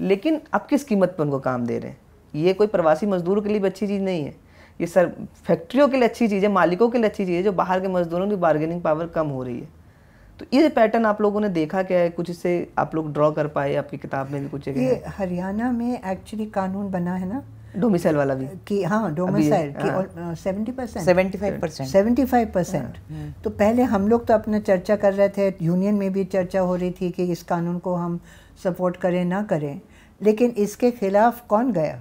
लेकिन अब किस कीमत पर उनको काम दे रहे हैं ये कोई प्रवासी मजदूरों के लिए भी अच्छी चीज़ नहीं है ये सर फैक्ट्रियों के लिए अच्छी चीज़ है मालिकों के लिए अच्छी चीज़ है जो बाहर के मजदूरों की बार्गेनिंग पावर कम हो रही है तो ये पैटर्न आप लोगों ने देखा क्या है कुछ इसे आप लोग ड्रॉ कर पाए आपकी किताब में भी कुछ ये हरियाणा में एक्चुअली कानून बना है ना डोमिसाइल वाला भी कि हाँ domicile seventy percent seventy five percent seventy five percent तो पहले हम लोग तो अपना चर्चा कर रहे थे यूनियन में भी चर्चा हो रही थी कि इस कानून को हम सपोर्ट करें ना करें लेकिन इसके खिलाफ कौन गया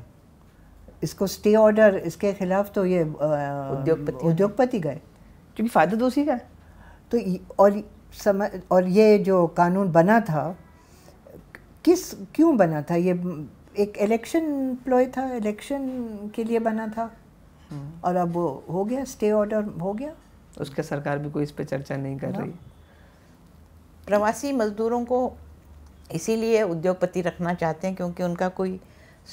इसको स्टे ऑर्डर इसके खिलाफ तो ये उद्योगपति उद्योगपति गए क्योंकि फ़ायदा दोषी है का तो और समझ और ये जो कानून बना था किस क्यों बना था ये एक इलेक्शन प्लॉय था इलेक्शन के लिए बना था हम्म। और अब वो हो गया स्टे ऑर्डर हो गया उसके सरकार भी कोई इस पर चर्चा नहीं कर रही प्रवासी मजदूरों को इसीलिए उद्योगपति रखना चाहते हैं क्योंकि उनका कोई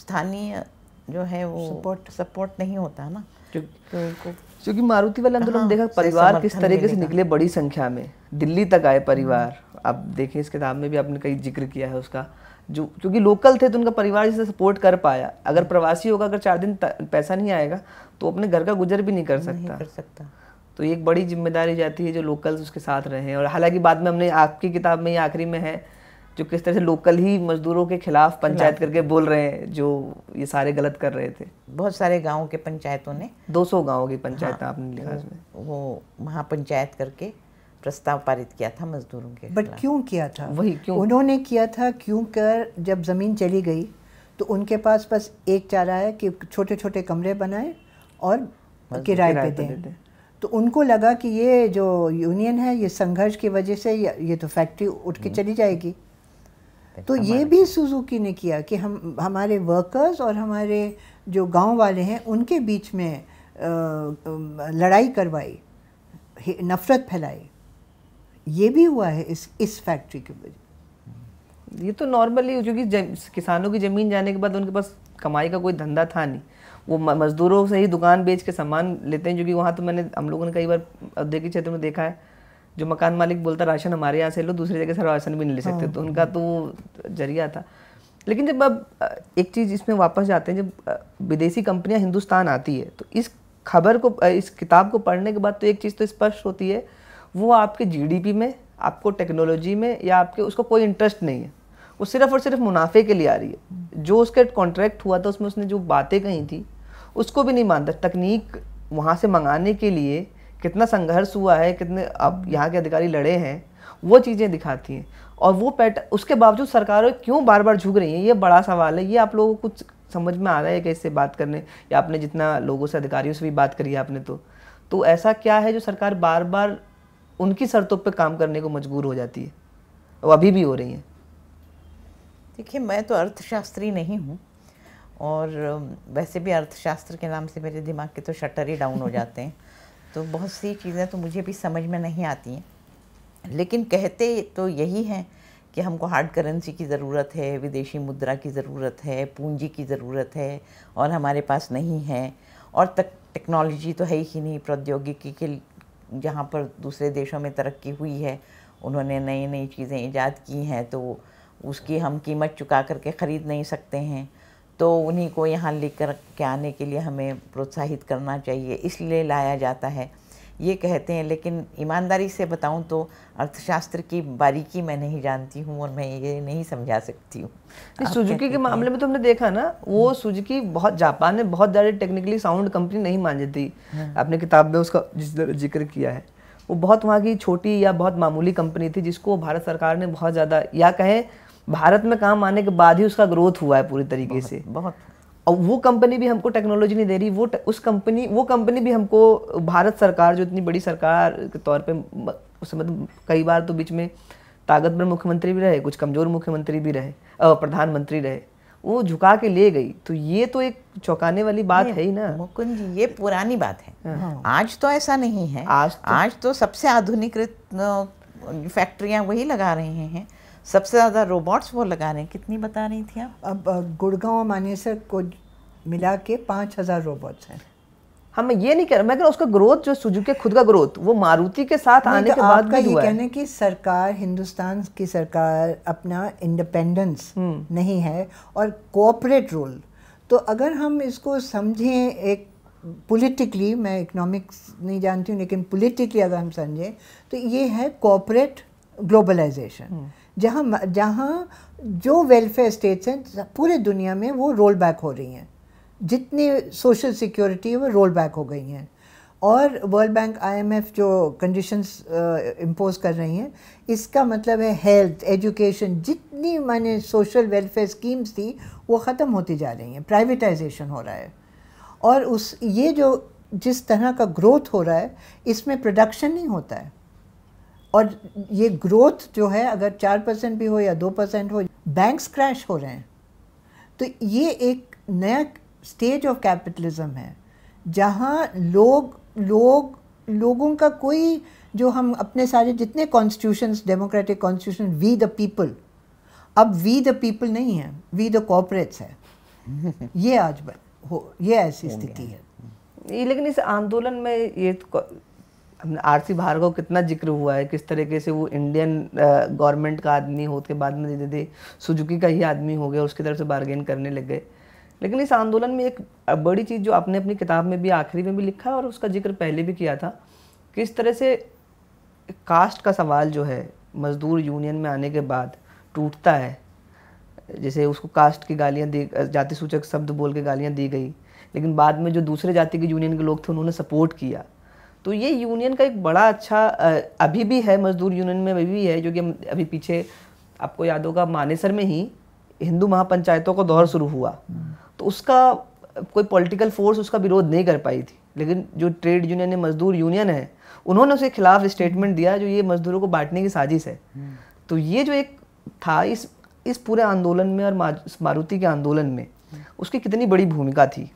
स्थानीय जो है वो सपोर्ट सपोर्ट नहीं होता ना क्योंकि मारुति वाले आंदोलन हाँ, देखा परिवार किस तरीके से निकले बड़ी संख्या में दिल्ली तक आए परिवार हम्म। आप देखें इस किताब में भी आपने कई जिक्र किया है उसका जो क्योंकि लोकल थे तो उनका परिवार जिसे सपोर्ट कर पाया अगर प्रवासी होगा अगर चार दिन पैसा नहीं आएगा तो अपने घर का गुजर भी नहीं कर सकता नहीं कर सकता तो एक बड़ी जिम्मेदारी जाती है जो लोकल्स उसके साथ रहे हैं और हालांकि बाद में हमने आपकी किताब में आखिरी में है जो किस तरह से लोकल ही मजदूरों के खिलाफ पंचायत करके बोल रहे हैं जो ये सारे गलत कर रहे थे बहुत सारे गाँव के पंचायतों ने 200 गाँव की पंचायत हाँ, आपने लिखा इसमें वो महापंचायत करके प्रस्ताव पारित किया था मजदूरों के बट क्यों किया था वही क्यों उन्होंने किया था क्यों कर जब ज़मीन चली गई तो उनके पास बस एक चारा है कि छोटे छोटे कमरे बनाए और किराए पे तो दें तो उनको लगा कि ये जो यूनियन है ये संघर्ष की वजह से ये तो फैक्ट्री उठ के हम्म। चली जाएगी तो ये भी सुजुकी ने किया कि हम हमारे वर्कर्स और हमारे जो गांव वाले हैं उनके बीच में लड़ाई करवाई नफ़रत फैलाई ये भी हुआ है इस इस फैक्ट्री के वजह ये तो नॉर्मली क्योंकि किसानों की ज़मीन जाने के बाद उनके पास कमाई का कोई धंधा था नहीं वो मज़दूरों से ही दुकान बेच के सामान लेते हैं जो कि वहाँ तो मैंने हम लोगों ने कई बार औद्योगिक क्षेत्र में देखा है जो मकान मालिक बोलता राशन हमारे यहाँ से लो दूसरी जगह से राशन भी नहीं ले हाँ। सकते तो उनका तो जरिया था लेकिन जब अब एक चीज़ इसमें वापस जाते हैं जब विदेशी कंपनियां हिंदुस्तान आती है तो इस खबर को इस किताब को पढ़ने के बाद तो एक चीज़ तो स्पष्ट होती है वो आपके जीडीपी में आपको टेक्नोलॉजी में या आपके उसको कोई इंटरेस्ट नहीं है वो सिर्फ और सिर्फ मुनाफे के लिए आ रही है जो उसके कॉन्ट्रैक्ट हुआ था उसमें उसने जो बातें कही थी उसको भी नहीं मानता तकनीक वहाँ से मंगाने के लिए कितना संघर्ष हुआ है कितने अब यहाँ के अधिकारी लड़े हैं वो चीज़ें दिखाती हैं और वो पैट उसके बावजूद सरकारें क्यों बार बार झुक रही हैं ये बड़ा सवाल है ये आप लोगों को कुछ समझ में आ रहा है कैसे बात करने या आपने जितना लोगों से अधिकारियों से भी बात करी है आपने तो तो ऐसा क्या है जो सरकार बार बार उनकी शर्तों पर काम करने को मजबूर हो जाती है वो अभी भी हो रही हैं देखिए मैं तो अर्थशास्त्री नहीं हूँ और वैसे भी अर्थशास्त्र के नाम से मेरे दिमाग के तो शटर ही डाउन हो जाते हैं तो बहुत सी चीज़ें तो मुझे भी समझ में नहीं आती हैं लेकिन कहते तो यही हैं कि हमको हार्ड करेंसी की ज़रूरत है विदेशी मुद्रा की ज़रूरत है पूंजी की ज़रूरत है और हमारे पास नहीं है और तक टेक्नोलॉजी तो है ही नहीं प्रौद्योगिकी के जहाँ पर दूसरे देशों में तरक्की हुई है उन्होंने नई नई चीज़ें ईजाद की हैं तो उसकी हम कीमत चुका करके ख़रीद नहीं सकते हैं तो उन्हीं को यहाँ लेकर के आने के लिए हमें प्रोत्साहित करना चाहिए इसलिए लाया जाता है ये कहते हैं लेकिन ईमानदारी से बताऊं तो अर्थशास्त्र की बारीकी मैं नहीं जानती हूँ और मैं ये नहीं समझा सकती हूँ सुजुकी के मामले में तो हमने देखा ना वो सुजुकी बहुत जापान में बहुत ज़्यादा टेक्निकली साउंड कंपनी नहीं मान जाती हाँ। आपने किताब में उसका जिस जिक्र किया है वो बहुत वहाँ की छोटी या बहुत मामूली कंपनी थी जिसको भारत सरकार ने बहुत ज़्यादा या कहें भारत में काम आने के बाद ही उसका ग्रोथ हुआ है पूरी तरीके बहुत, से बहुत और वो कंपनी भी हमको टेक्नोलॉजी नहीं दे रही वो उस कंपनी वो कंपनी भी हमको भारत सरकार जो इतनी बड़ी सरकार के तौर पे उस मतलब कई बार तो बीच में ताकतवर मुख्यमंत्री भी रहे कुछ कमज़ोर मुख्यमंत्री भी रहे प्रधानमंत्री रहे वो झुका के ले गई तो ये तो एक चौंकाने वाली बात है ही ना मुकुंद जी ये पुरानी बात है हाँ।, हाँ। आज तो ऐसा नहीं है आज तो, आज तो सबसे आधुनिकृत फैक्ट्रियां वही लगा रहे हैं सबसे ज़्यादा रोबोट्स वो लगा रहे हैं कितनी बता रही थी आप अब गुड़गांव मानेसर को मिला के पाँच हज़ार रोबोट्स हैं हम ये नहीं कह रहे मैं कह उसका ग्रोथ जो सुजुकी खुद का ग्रोथ वो मारुति के साथ आने के बाद का ये कहने कि सरकार हिंदुस्तान की सरकार अपना इंडिपेंडेंस हम्म। नहीं है और कोऑपरेट रोल तो अगर हम इसको समझें एक पॉलिटिकली मैं इकोनॉमिक्स नहीं जानती हूँ लेकिन पॉलिटिकली अगर हम समझें तो ये है कॉपरेट ग्लोबलाइजेशन जहाँ जहाँ जो वेलफेयर स्टेट्स हैं पूरे दुनिया में वो रोल बैक हो रही हैं जितनी सोशल सिक्योरिटी है वो रोल बैक हो गई हैं और वर्ल्ड बैंक आईएमएफ जो कंडीशंस इम्पोज कर रही हैं इसका मतलब है हेल्थ एजुकेशन जितनी माने सोशल वेलफेयर स्कीम्स थी वो ख़त्म होती जा रही हैं प्राइवेटाइजेशन हो रहा है और उस ये जो जिस तरह का ग्रोथ हो रहा है इसमें प्रोडक्शन नहीं होता है और ये ग्रोथ जो है अगर चार परसेंट भी हो या दो परसेंट हो बैंक्स क्रैश हो रहे हैं तो ये एक नया स्टेज ऑफ कैपिटलिज्म है जहाँ लोग लोग लोगों का कोई जो हम अपने सारे जितने constitutions democratic constitution we the people अब वी द पीपल नहीं है वी द कॉपरेट्स है ये आज हो ये ऐसी स्थिति है लेकिन इस आंदोलन में ये हमने आर सी भार्गव कितना जिक्र हुआ है किस तरीके से वो इंडियन गवर्नमेंट का आदमी हो के बाद में धीरे धीरे सुजुकी का ही आदमी हो गया उसकी तरफ से बार्गेन करने लग गए लेकिन इस आंदोलन में एक बड़ी चीज़ जो आपने अपनी किताब में भी आखिरी में भी लिखा है और उसका जिक्र पहले भी किया था कि इस तरह से कास्ट का सवाल जो है मज़दूर यूनियन में आने के बाद टूटता है जैसे उसको कास्ट की गालियाँ दी जाति सूचक शब्द बोल के गालियाँ दी गई लेकिन बाद में जो दूसरे जाति के यूनियन के लोग थे उन्होंने सपोर्ट किया तो ये यूनियन का एक बड़ा अच्छा अभी भी है मजदूर यूनियन में अभी भी है जो कि अभी पीछे आपको याद होगा मानेसर में ही हिंदू महापंचायतों का दौर शुरू हुआ हम्म। तो उसका कोई पॉलिटिकल फोर्स उसका विरोध नहीं कर पाई थी लेकिन जो ट्रेड यूनियन है मजदूर यूनियन है उन्होंने उसके खिलाफ स्टेटमेंट दिया जो ये मजदूरों को बांटने की साजिश है हम्म। तो ये जो एक था इस इस पूरे आंदोलन में और मारुति के आंदोलन में हम्म। उसकी कितनी बड़ी भूमिका थी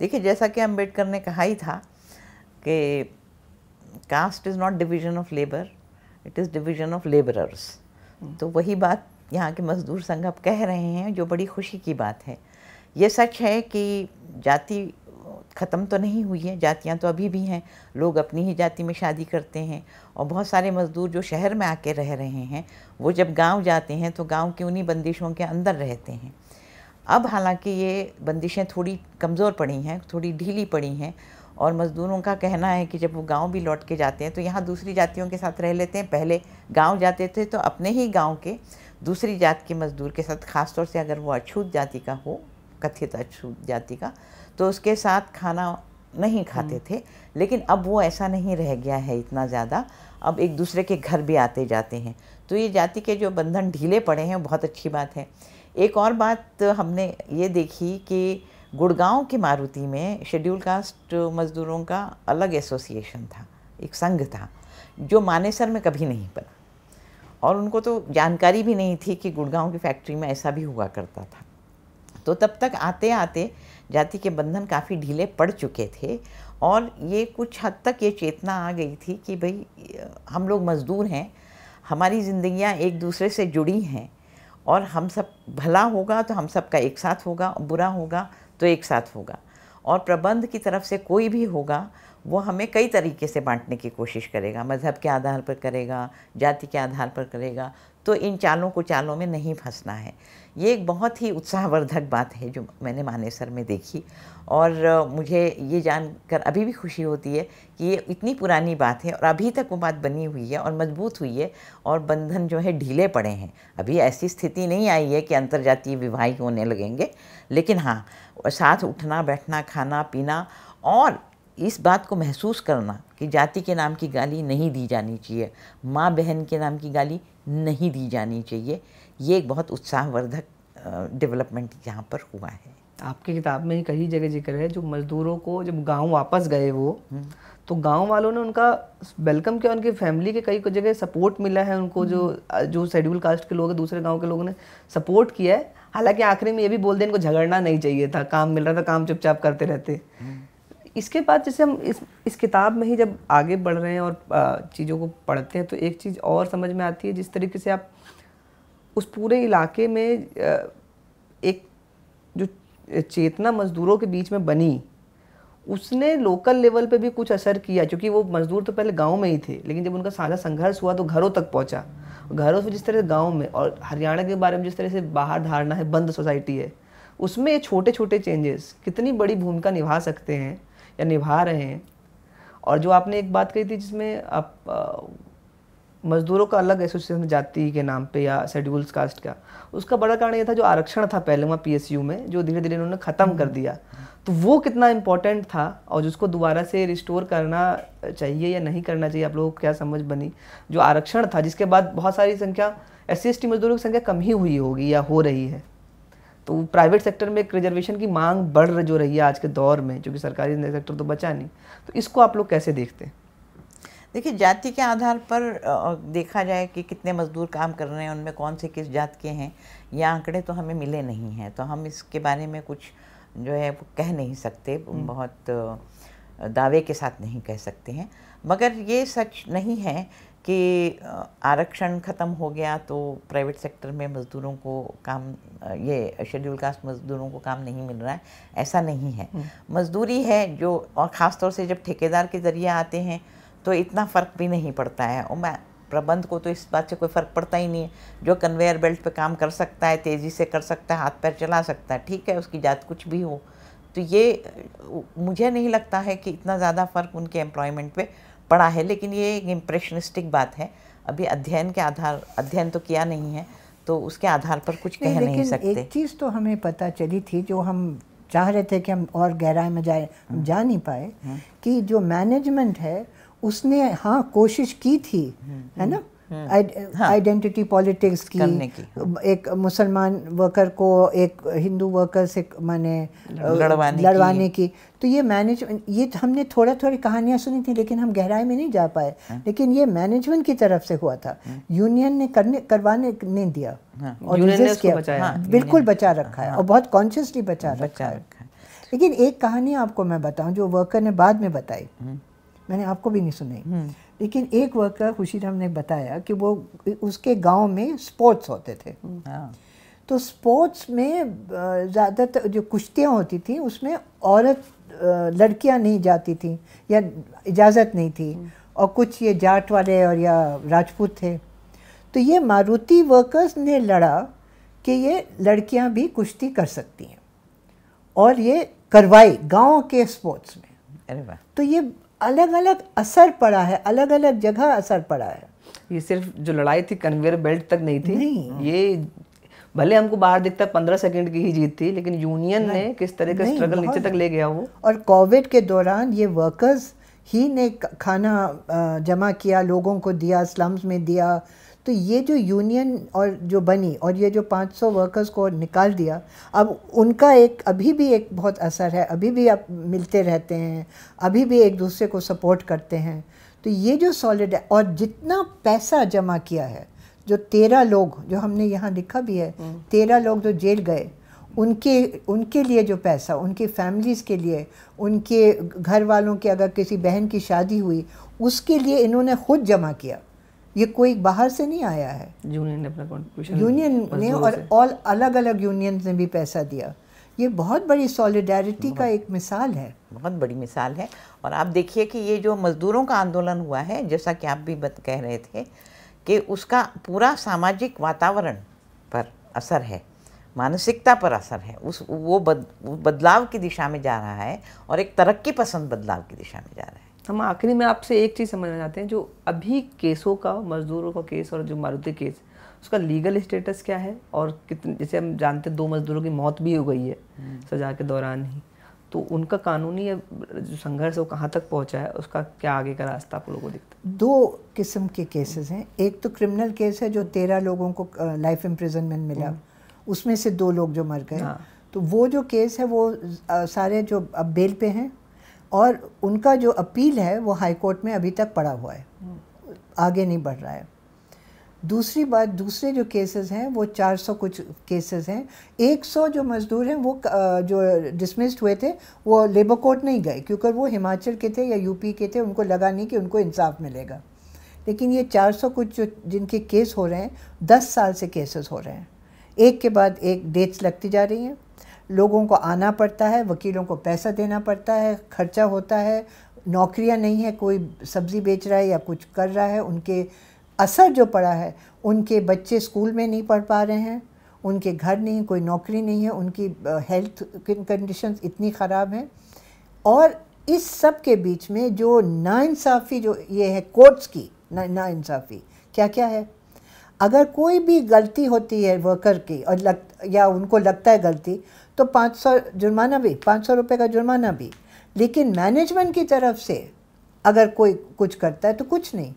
देखिए जैसा कि अम्बेडकर ने कहा ही था कि caste is not division of labour it is division of labourers तो वही बात यहाँ के मजदूर संघ अब कह रहे हैं जो बड़ी खुशी की बात है ये सच है कि जाति ख़त्म तो नहीं हुई है जातियाँ तो अभी भी हैं लोग अपनी ही जाति में शादी करते हैं और बहुत सारे मज़दूर जो शहर में आके रह रहे हैं वो जब गांव जाते हैं तो गांव की उन्हीं बंदिशों के अंदर रहते हैं अब हालांकि ये बंदिशें थोड़ी कमज़ोर पड़ी हैं थोड़ी ढीली पड़ी हैं और मज़दूरों का कहना है कि जब वो गांव भी लौट के जाते हैं तो यहाँ दूसरी जातियों के साथ रह लेते हैं पहले गांव जाते थे तो अपने ही गांव के दूसरी जात के मज़दूर के साथ ख़ासतौर से अगर वो अछूत जाति का हो कथित अछूत जाति का तो उसके साथ खाना नहीं खाते हम्म। थे लेकिन अब वो ऐसा नहीं रह गया है इतना ज़्यादा अब एक दूसरे के घर भी आते जाते हैं तो ये जाति के जो बंधन ढीले पड़े हैं बहुत अच्छी बात है एक और बात हमने ये देखी कि गुड़गांव की मारुति में शेड्यूल कास्ट मज़दूरों का अलग एसोसिएशन था एक संघ था जो मानेसर में कभी नहीं बना और उनको तो जानकारी भी नहीं थी कि गुड़गांव की फैक्ट्री में ऐसा भी हुआ करता था तो तब तक आते आते जाति के बंधन काफ़ी ढीले पड़ चुके थे और ये कुछ हद तक ये चेतना आ गई थी कि भाई हम लोग मज़दूर हैं हमारी ज़िंदगियाँ एक दूसरे से जुड़ी हैं और हम सब भला होगा तो हम सब का एक साथ होगा बुरा होगा तो एक साथ होगा और प्रबंध की तरफ से कोई भी होगा वो हमें कई तरीके से बांटने की कोशिश करेगा मज़हब के आधार पर करेगा जाति के आधार पर करेगा तो इन चालों को चालों में नहीं फंसना है ये एक बहुत ही उत्साहवर्धक बात है जो मैंने मानेसर में देखी और मुझे ये जानकर अभी भी खुशी होती है कि ये इतनी पुरानी बात है और अभी तक वो बात बनी हुई है और मजबूत हुई है और बंधन जो है ढीले पड़े हैं अभी ऐसी स्थिति नहीं आई है कि अंतर्जातीय विवाह होने लगेंगे लेकिन हाँ साथ उठना बैठना खाना पीना और इस बात को महसूस करना कि जाति के नाम की गाली नहीं दी जानी चाहिए माँ बहन के नाम की गाली नहीं दी जानी चाहिए ये एक बहुत उत्साहवर्धक डेवलपमेंट यहाँ पर हुआ है आपकी किताब में कई जगह जिक्र है जो मजदूरों को जब गांव वापस गए वो हम्म। तो गांव वालों ने उनका वेलकम किया उनकी फैमिली के कई जगह सपोर्ट मिला है उनको जो जो शेड्यूल कास्ट के लोग हैं दूसरे गांव के लोगों ने सपोर्ट किया है हालांकि आखिरी में ये भी बोल दें इनको झगड़ना नहीं चाहिए था काम मिल रहा था काम चुपचाप करते रहते हम्म। इसके बाद जैसे हम इस इस किताब में ही जब आगे बढ़ रहे हैं और चीज़ों को पढ़ते हैं तो एक चीज़ और समझ में आती है जिस तरीके से आप उस पूरे इलाके में एक जो चेतना मज़दूरों के बीच में बनी उसने लोकल लेवल पे भी कुछ असर किया क्योंकि वो मजदूर तो पहले गांव में ही थे लेकिन जब उनका साझा संघर्ष हुआ तो घरों तक पहुंचा घरों से जिस तरह से गाँव में और हरियाणा के बारे में जिस तरह से बाहर धारणा है बंद सोसाइटी है उसमें ये छोटे छोटे चेंजेस कितनी बड़ी भूमिका निभा सकते हैं या निभा रहे हैं और जो आपने एक बात कही थी जिसमें आप मजदूरों का अलग एसोसिएशन जाति के नाम पे या शेड्यूल्स कास्ट का उसका बड़ा कारण ये था जो आरक्षण था पहले वहाँ पी में जो धीरे धीरे उन्होंने ख़त्म कर हम्म। दिया तो वो कितना इम्पोर्टेंट था और जिसको दोबारा से रिस्टोर करना चाहिए या नहीं करना चाहिए आप लोगों को क्या समझ बनी जो आरक्षण था जिसके बाद बहुत सारी संख्या एस सी मजदूरों की संख्या कम ही हुई होगी या हो रही है तो प्राइवेट सेक्टर में एक रिजर्वेशन की मांग बढ़ जो रही है आज के दौर में क्योंकि सरकारी सेक्टर तो बचा नहीं तो इसको आप लोग कैसे देखते हैं देखिए जाति के आधार पर देखा जाए कि कितने मजदूर काम कर रहे हैं उनमें कौन से किस जात के हैं ये आंकड़े तो हमें मिले नहीं हैं तो हम इसके बारे में कुछ जो है वो कह नहीं सकते हम्म। बहुत दावे के साथ नहीं कह सकते हैं मगर ये सच नहीं है कि आरक्षण ख़त्म हो गया तो प्राइवेट सेक्टर में मज़दूरों को काम ये शेड्यूल कास्ट मज़दूरों को काम नहीं मिल रहा है ऐसा नहीं है हम्म। मज़दूरी है जो और खासतौर से जब ठेकेदार के ज़रिए आते हैं तो इतना फ़र्क भी नहीं पड़ता है और मैं प्रबंध को तो इस बात से कोई फ़र्क पड़ता ही नहीं है जो कन्वेयर बेल्ट पे काम कर सकता है तेज़ी से कर सकता है हाथ पैर चला सकता है ठीक है उसकी जात कुछ भी हो तो ये मुझे नहीं लगता है कि इतना ज़्यादा फ़र्क उनके एम्प्लॉयमेंट पे पड़ा है लेकिन ये एक इम्प्रेशनिस्टिक बात है अभी अध्ययन के आधार अध्ययन तो किया नहीं है तो उसके आधार पर कुछ नहीं, कह नहीं सकते एक चीज़ तो हमें पता चली थी जो हम चाह रहे थे कि हम और गहराई में जाए हम्म। जा नहीं पाए हम्म। कि जो मैनेजमेंट है उसने हाँ कोशिश की थी हम्म, है ना आइडेंटिटी हम्म, हम्म, हाँ, पॉलिटिक्स की, की हाँ। एक मुसलमान वर्कर को एक हिंदू वर्कर से माने लड़वाने, लड़वाने की।, की तो ये मैनेजमेंट ये तो हमने थोड़ा थोड़ी कहानियाँ सुनी थी लेकिन हम गहराई में नहीं जा पाए हाँ। लेकिन ये मैनेजमेंट की तरफ से हुआ था यूनियन हाँ। ने करने करवाने नहीं दिया हाँ। और किया हाँ, बिल्कुल बचा रखा है और बहुत कॉन्शियसली बचा रखा है लेकिन एक कहानी आपको मैं बताऊँ जो वर्कर ने बाद में बताई मैंने आपको भी नहीं सुनाई हम्म। लेकिन एक वर्कर खुशी राम ने बताया कि वो उसके गांव में स्पोर्ट्स होते थे हाँ। तो स्पोर्ट्स में ज़्यादातर जो कुश्तियाँ होती थी उसमें औरत लड़कियाँ नहीं जाती थी या इजाज़त नहीं थी हम्म। और कुछ ये जाट वाले और या राजपूत थे तो ये मारुति वर्कर्स ने लड़ा कि ये लड़कियाँ भी कुश्ती कर सकती हैं और ये करवाई गांव के स्पोर्ट्स में अरे तो ये अलग अलग असर पड़ा है अलग अलग जगह असर पड़ा है ये सिर्फ जो लड़ाई थी कन्वेयर बेल्ट तक नहीं थी नहीं। ये भले हमको बाहर दिखता पंद्रह सेकंड की ही जीत थी लेकिन यूनियन ने किस तरह का स्ट्रगल नीचे तक ले गया वो और कोविड के दौरान ये वर्कर्स ही ने खाना जमा किया लोगों को दिया स्लम्स में दिया तो ये जो यूनियन और जो बनी और ये जो 500 वर्कर्स को निकाल दिया अब उनका एक अभी भी एक बहुत असर है अभी भी आप मिलते रहते हैं अभी भी एक दूसरे को सपोर्ट करते हैं तो ये जो सॉलिड है और जितना पैसा जमा किया है जो तेरह लोग जो हमने यहाँ लिखा भी है हम्म। तेरह लोग जो जेल गए उनके उनके लिए जो पैसा उनकी फैमिलीज़ के लिए उनके घर वालों की अगर किसी बहन की शादी हुई उसके लिए इन्होंने खुद जमा किया ये कोई बाहर से नहीं आया है यूनियन ने अपना कॉन्ट्रीब्यूशन यूनियन ने और ऑल अलग अलग यूनियन ने भी पैसा दिया ये बहुत बड़ी सॉलिडारिटी का एक मिसाल है बहुत बड़ी मिसाल है और आप देखिए कि ये जो मज़दूरों का आंदोलन हुआ है जैसा कि आप भी कह रहे थे कि उसका पूरा सामाजिक वातावरण पर असर है मानसिकता पर असर है उस वो बद, बदलाव की दिशा में जा रहा है और एक तरक्की पसंद बदलाव की दिशा में जा रहा है हम आखिरी में आपसे एक चीज़ समझना चाहते हैं जो अभी केसों का मजदूरों का केस और जो मारुति केस उसका लीगल स्टेटस क्या है और कितने जैसे हम जानते दो मजदूरों की मौत भी हो गई है हम्म। सजा के दौरान ही तो उनका कानूनी जो संघर्ष वो कहाँ तक पहुँचा है उसका क्या आगे का रास्ता आप लोगों को दिखता है दो किस्म के केसेस हैं एक तो क्रिमिनल केस है जो तेरह लोगों को लाइफ इम्प्रिजनमेंट मिला हम्म। उसमें से दो लोग जो मर गए हाँ। तो वो जो केस है वो सारे जो अब बेल पे हैं और उनका जो अपील है वो हाई कोर्ट में अभी तक पड़ा हुआ है आगे नहीं बढ़ रहा है दूसरी बात दूसरे जो केसेस हैं वो 400 कुछ केसेस हैं 100 जो मज़दूर हैं वो जो डिसमिस्ड हुए थे वो लेबर कोर्ट नहीं गए क्योंकि वो हिमाचल के थे या यूपी के थे उनको लगा नहीं कि उनको इंसाफ मिलेगा लेकिन ये 400 कुछ जो जिनके केस हो रहे हैं 10 साल से केसेस हो रहे हैं एक के बाद एक डेट्स लगती जा रही हैं लोगों को आना पड़ता है वकीलों को पैसा देना पड़ता है खर्चा होता है नौकरियां नहीं है कोई सब्ज़ी बेच रहा है या कुछ कर रहा है उनके असर जो पड़ा है उनके बच्चे स्कूल में नहीं पढ़ पा रहे हैं उनके घर नहीं कोई नौकरी नहीं है उनकी हेल्थ कंडीशन इतनी ख़राब हैं और इस सब के बीच में जो नाइंसाफ़ी जो ये है कोर्ट्स की नाइंसाफ़ी क्या क्या है अगर कोई भी गलती होती है वर्कर की और लग या उनको लगता है गलती तो पाँच सौ जुर्माना भी पाँच सौ रुपये का जुर्माना भी लेकिन मैनेजमेंट की तरफ से अगर कोई कुछ करता है तो कुछ नहीं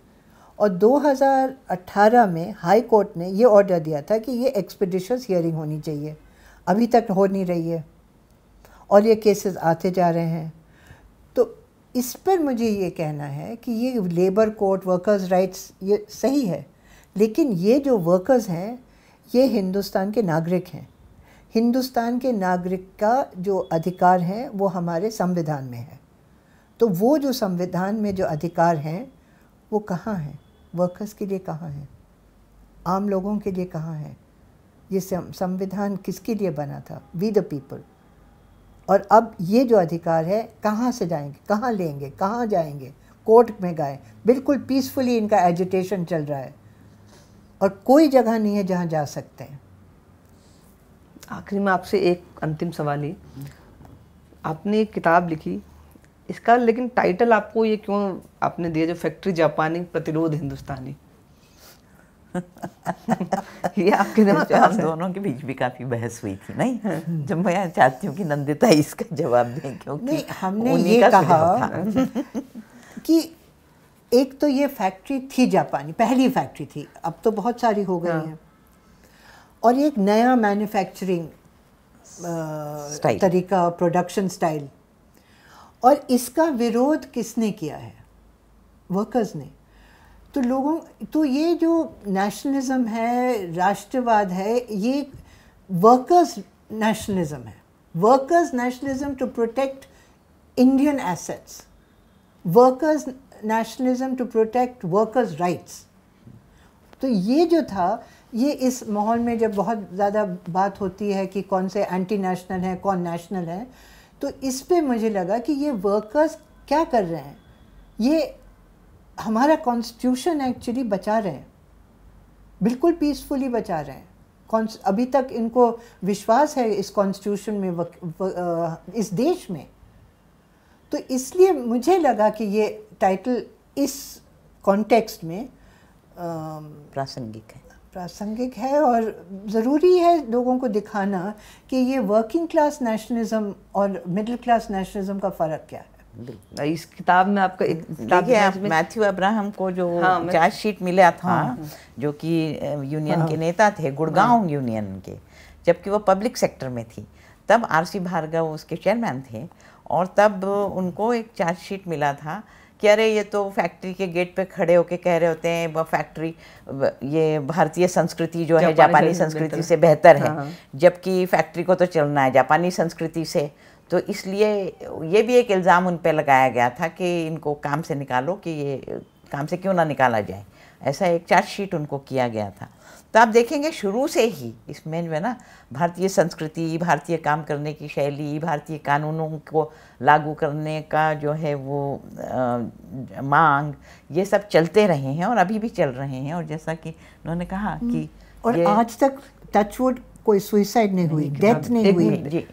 और 2018 में हाई कोर्ट ने ये ऑर्डर दिया था कि ये एक्सपेडिशस हियरिंग होनी चाहिए अभी तक हो नहीं रही है और ये केसेस आते जा रहे हैं तो इस पर मुझे ये कहना है कि ये लेबर कोर्ट वर्कर्स राइट्स ये सही है लेकिन ये जो वर्कर्स हैं ये हिंदुस्तान के नागरिक हैं हिंदुस्तान के नागरिक का जो अधिकार है वो हमारे संविधान में है तो वो जो संविधान में जो अधिकार हैं वो कहाँ हैं वर्कर्स के लिए कहाँ हैं आम लोगों के लिए कहाँ हैं ये संविधान किसके लिए बना था वी द पीपल और अब ये जो अधिकार है कहाँ से जाएंगे कहाँ लेंगे कहाँ जाएंगे कोर्ट में गए बिल्कुल पीसफुली इनका एजिटेशन चल रहा है और कोई जगह नहीं है जहाँ जा सकते हैं आखिरी में आपसे एक अंतिम सवाल ही आपने एक किताब लिखी इसका लेकिन टाइटल आपको ये क्यों आपने दिया जो फैक्ट्री जापानी प्रतिरोध हिंदुस्तानी ये आपके दिमाग दोनों के बीच भी काफी बहस हुई थी नहीं हाँ। जब मैं चाहती हूँ कि नंदिता इसका जवाब दें क्योंकि हमने ये कहा कि एक तो ये फैक्ट्री थी जापानी पहली फैक्ट्री थी अब तो बहुत सारी हो गई हाँ। हैं और ये एक नया मैन्युफैक्चरिंग तरीका प्रोडक्शन स्टाइल और इसका विरोध किसने किया है वर्कर्स ने तो लोगों तो ये जो नेशनलिज्म है राष्ट्रवाद है ये वर्कर्स नेशनलिज्म है workers nationalism to protect Indian assets workers nationalism to protect workers rights तो ये जो था ये इस माहौल में जब बहुत ज़्यादा बात होती है कि कौन से एंटी नेशनल हैं कौन नेशनल है तो इस पर मुझे लगा कि ये वर्कर्स क्या कर रहे हैं ये हमारा कॉन्स्टिट्यूशन एक्चुअली बचा रहे हैं बिल्कुल पीसफुली बचा रहे हैं कौन अभी तक इनको विश्वास है इस कॉन्स्टिट्यूशन में व, व, इस देश में तो इसलिए मुझे लगा कि ये टाइटल इस कॉन्टेक्स्ट में प्रासंगिक है प्रासंगिक है और ज़रूरी है लोगों को दिखाना कि ये वर्किंग क्लास नेशनलिज्म और मिडिल क्लास नेशनलिज्म का फ़र्क क्या है इस किताब में आपका एक किताब आप मैथ्यू अब्राहम को जो चार्ज हाँ, शीट मिला था हाँ, जो कि यूनियन हाँ, के नेता थे गुड़गांव हाँ, यूनियन के जबकि वो पब्लिक सेक्टर में थी तब आरसी भार्गव उसके चेयरमैन थे और तब उनको एक चार्ज शीट मिला था कि अरे ये तो फैक्ट्री के गेट पे खड़े होके कह रहे होते हैं फैक्ट्री ये भारतीय संस्कृति जो है जापानी संस्कृति से बेहतर है हाँ। जबकि फैक्ट्री को तो चलना है जापानी संस्कृति से तो इसलिए ये भी एक इल्ज़ाम उन पर लगाया गया था कि इनको काम से निकालो कि ये काम से क्यों ना निकाला जाए ऐसा एक चार्जशीट उनको किया गया था तो आप देखेंगे शुरू से ही इसमें जो है ना भारतीय संस्कृति भारतीय काम करने की शैली भारतीय कानूनों को लागू करने का जो है वो आ, मांग ये सब चलते रहे हैं और अभी भी चल रहे हैं और जैसा कि उन्होंने कहा हम्म। कि और आज तक टचवुड कोई सुइसाइड नहीं हुई डेथ नहीं हुई जी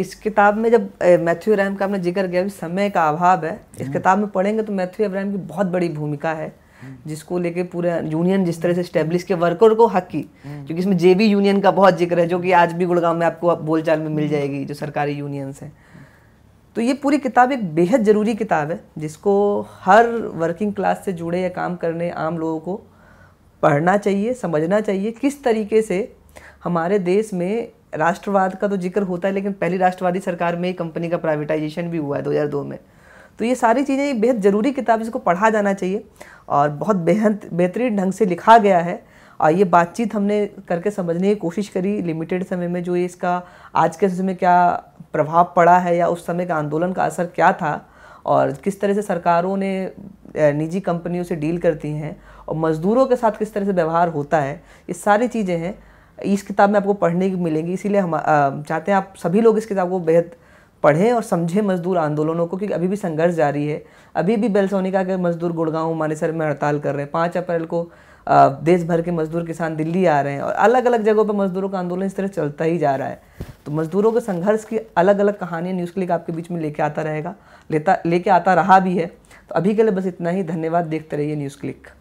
इस किताब में जब मैथ्यू इब्राहिम का हमने जिक्र किया समय का अभाव है इस हम्म। किताब में पढ़ेंगे तो मैथ्यू इब्राहिम की बहुत बड़ी भूमिका है जिसको लेके पूरा यूनियन जिस तरह से स्टेब्लिश के वर्कर को हक की क्योंकि इसमें जेबी यूनियन का बहुत जिक्र है जो कि आज भी गुड़गांव में आपको बोलचाल में मिल जाएगी जो सरकारी यूनियंस हैं तो ये पूरी किताब एक बेहद ज़रूरी किताब है जिसको हर वर्किंग क्लास से जुड़े या काम करने आम लोगों को पढ़ना चाहिए समझना चाहिए किस तरीके से हमारे देश में राष्ट्रवाद का तो जिक्र होता है लेकिन पहली राष्ट्रवादी सरकार में कंपनी का प्राइवेटाइजेशन भी हुआ है 2002 में तो ये सारी चीज़ें एक बेहद ज़रूरी किताब जिसको पढ़ा जाना चाहिए और बहुत बेहद बेहतरीन ढंग से लिखा गया है और ये बातचीत हमने करके समझने की कोशिश करी लिमिटेड समय में जो इसका आज के समय क्या प्रभाव पड़ा है या उस समय का आंदोलन का असर क्या था और किस तरह से सरकारों ने निजी कंपनियों से डील करती हैं और मज़दूरों के साथ किस तरह से व्यवहार होता है ये सारी चीज़ें हैं इस किताब में आपको पढ़ने की मिलेंगी इसीलिए हम चाहते हैं आप सभी लोग इस किताब को बेहद पढ़े और समझे मजदूर आंदोलनों को क्योंकि अभी भी संघर्ष जारी है अभी भी बेलसोनिका के मजदूर गुड़गांव मानेसर में हड़ताल कर रहे हैं पाँच अप्रैल को देश भर के मजदूर किसान दिल्ली आ रहे हैं और अलग अलग जगहों पर मजदूरों का आंदोलन इस तरह चलता ही जा रहा है तो मजदूरों के संघर्ष की अलग अलग कहानियाँ न्यूज़ क्लिक आपके बीच में लेके आता रहेगा लेता लेके आता रहा भी है तो अभी के लिए बस इतना ही धन्यवाद देखते रहिए न्यूज़ क्लिक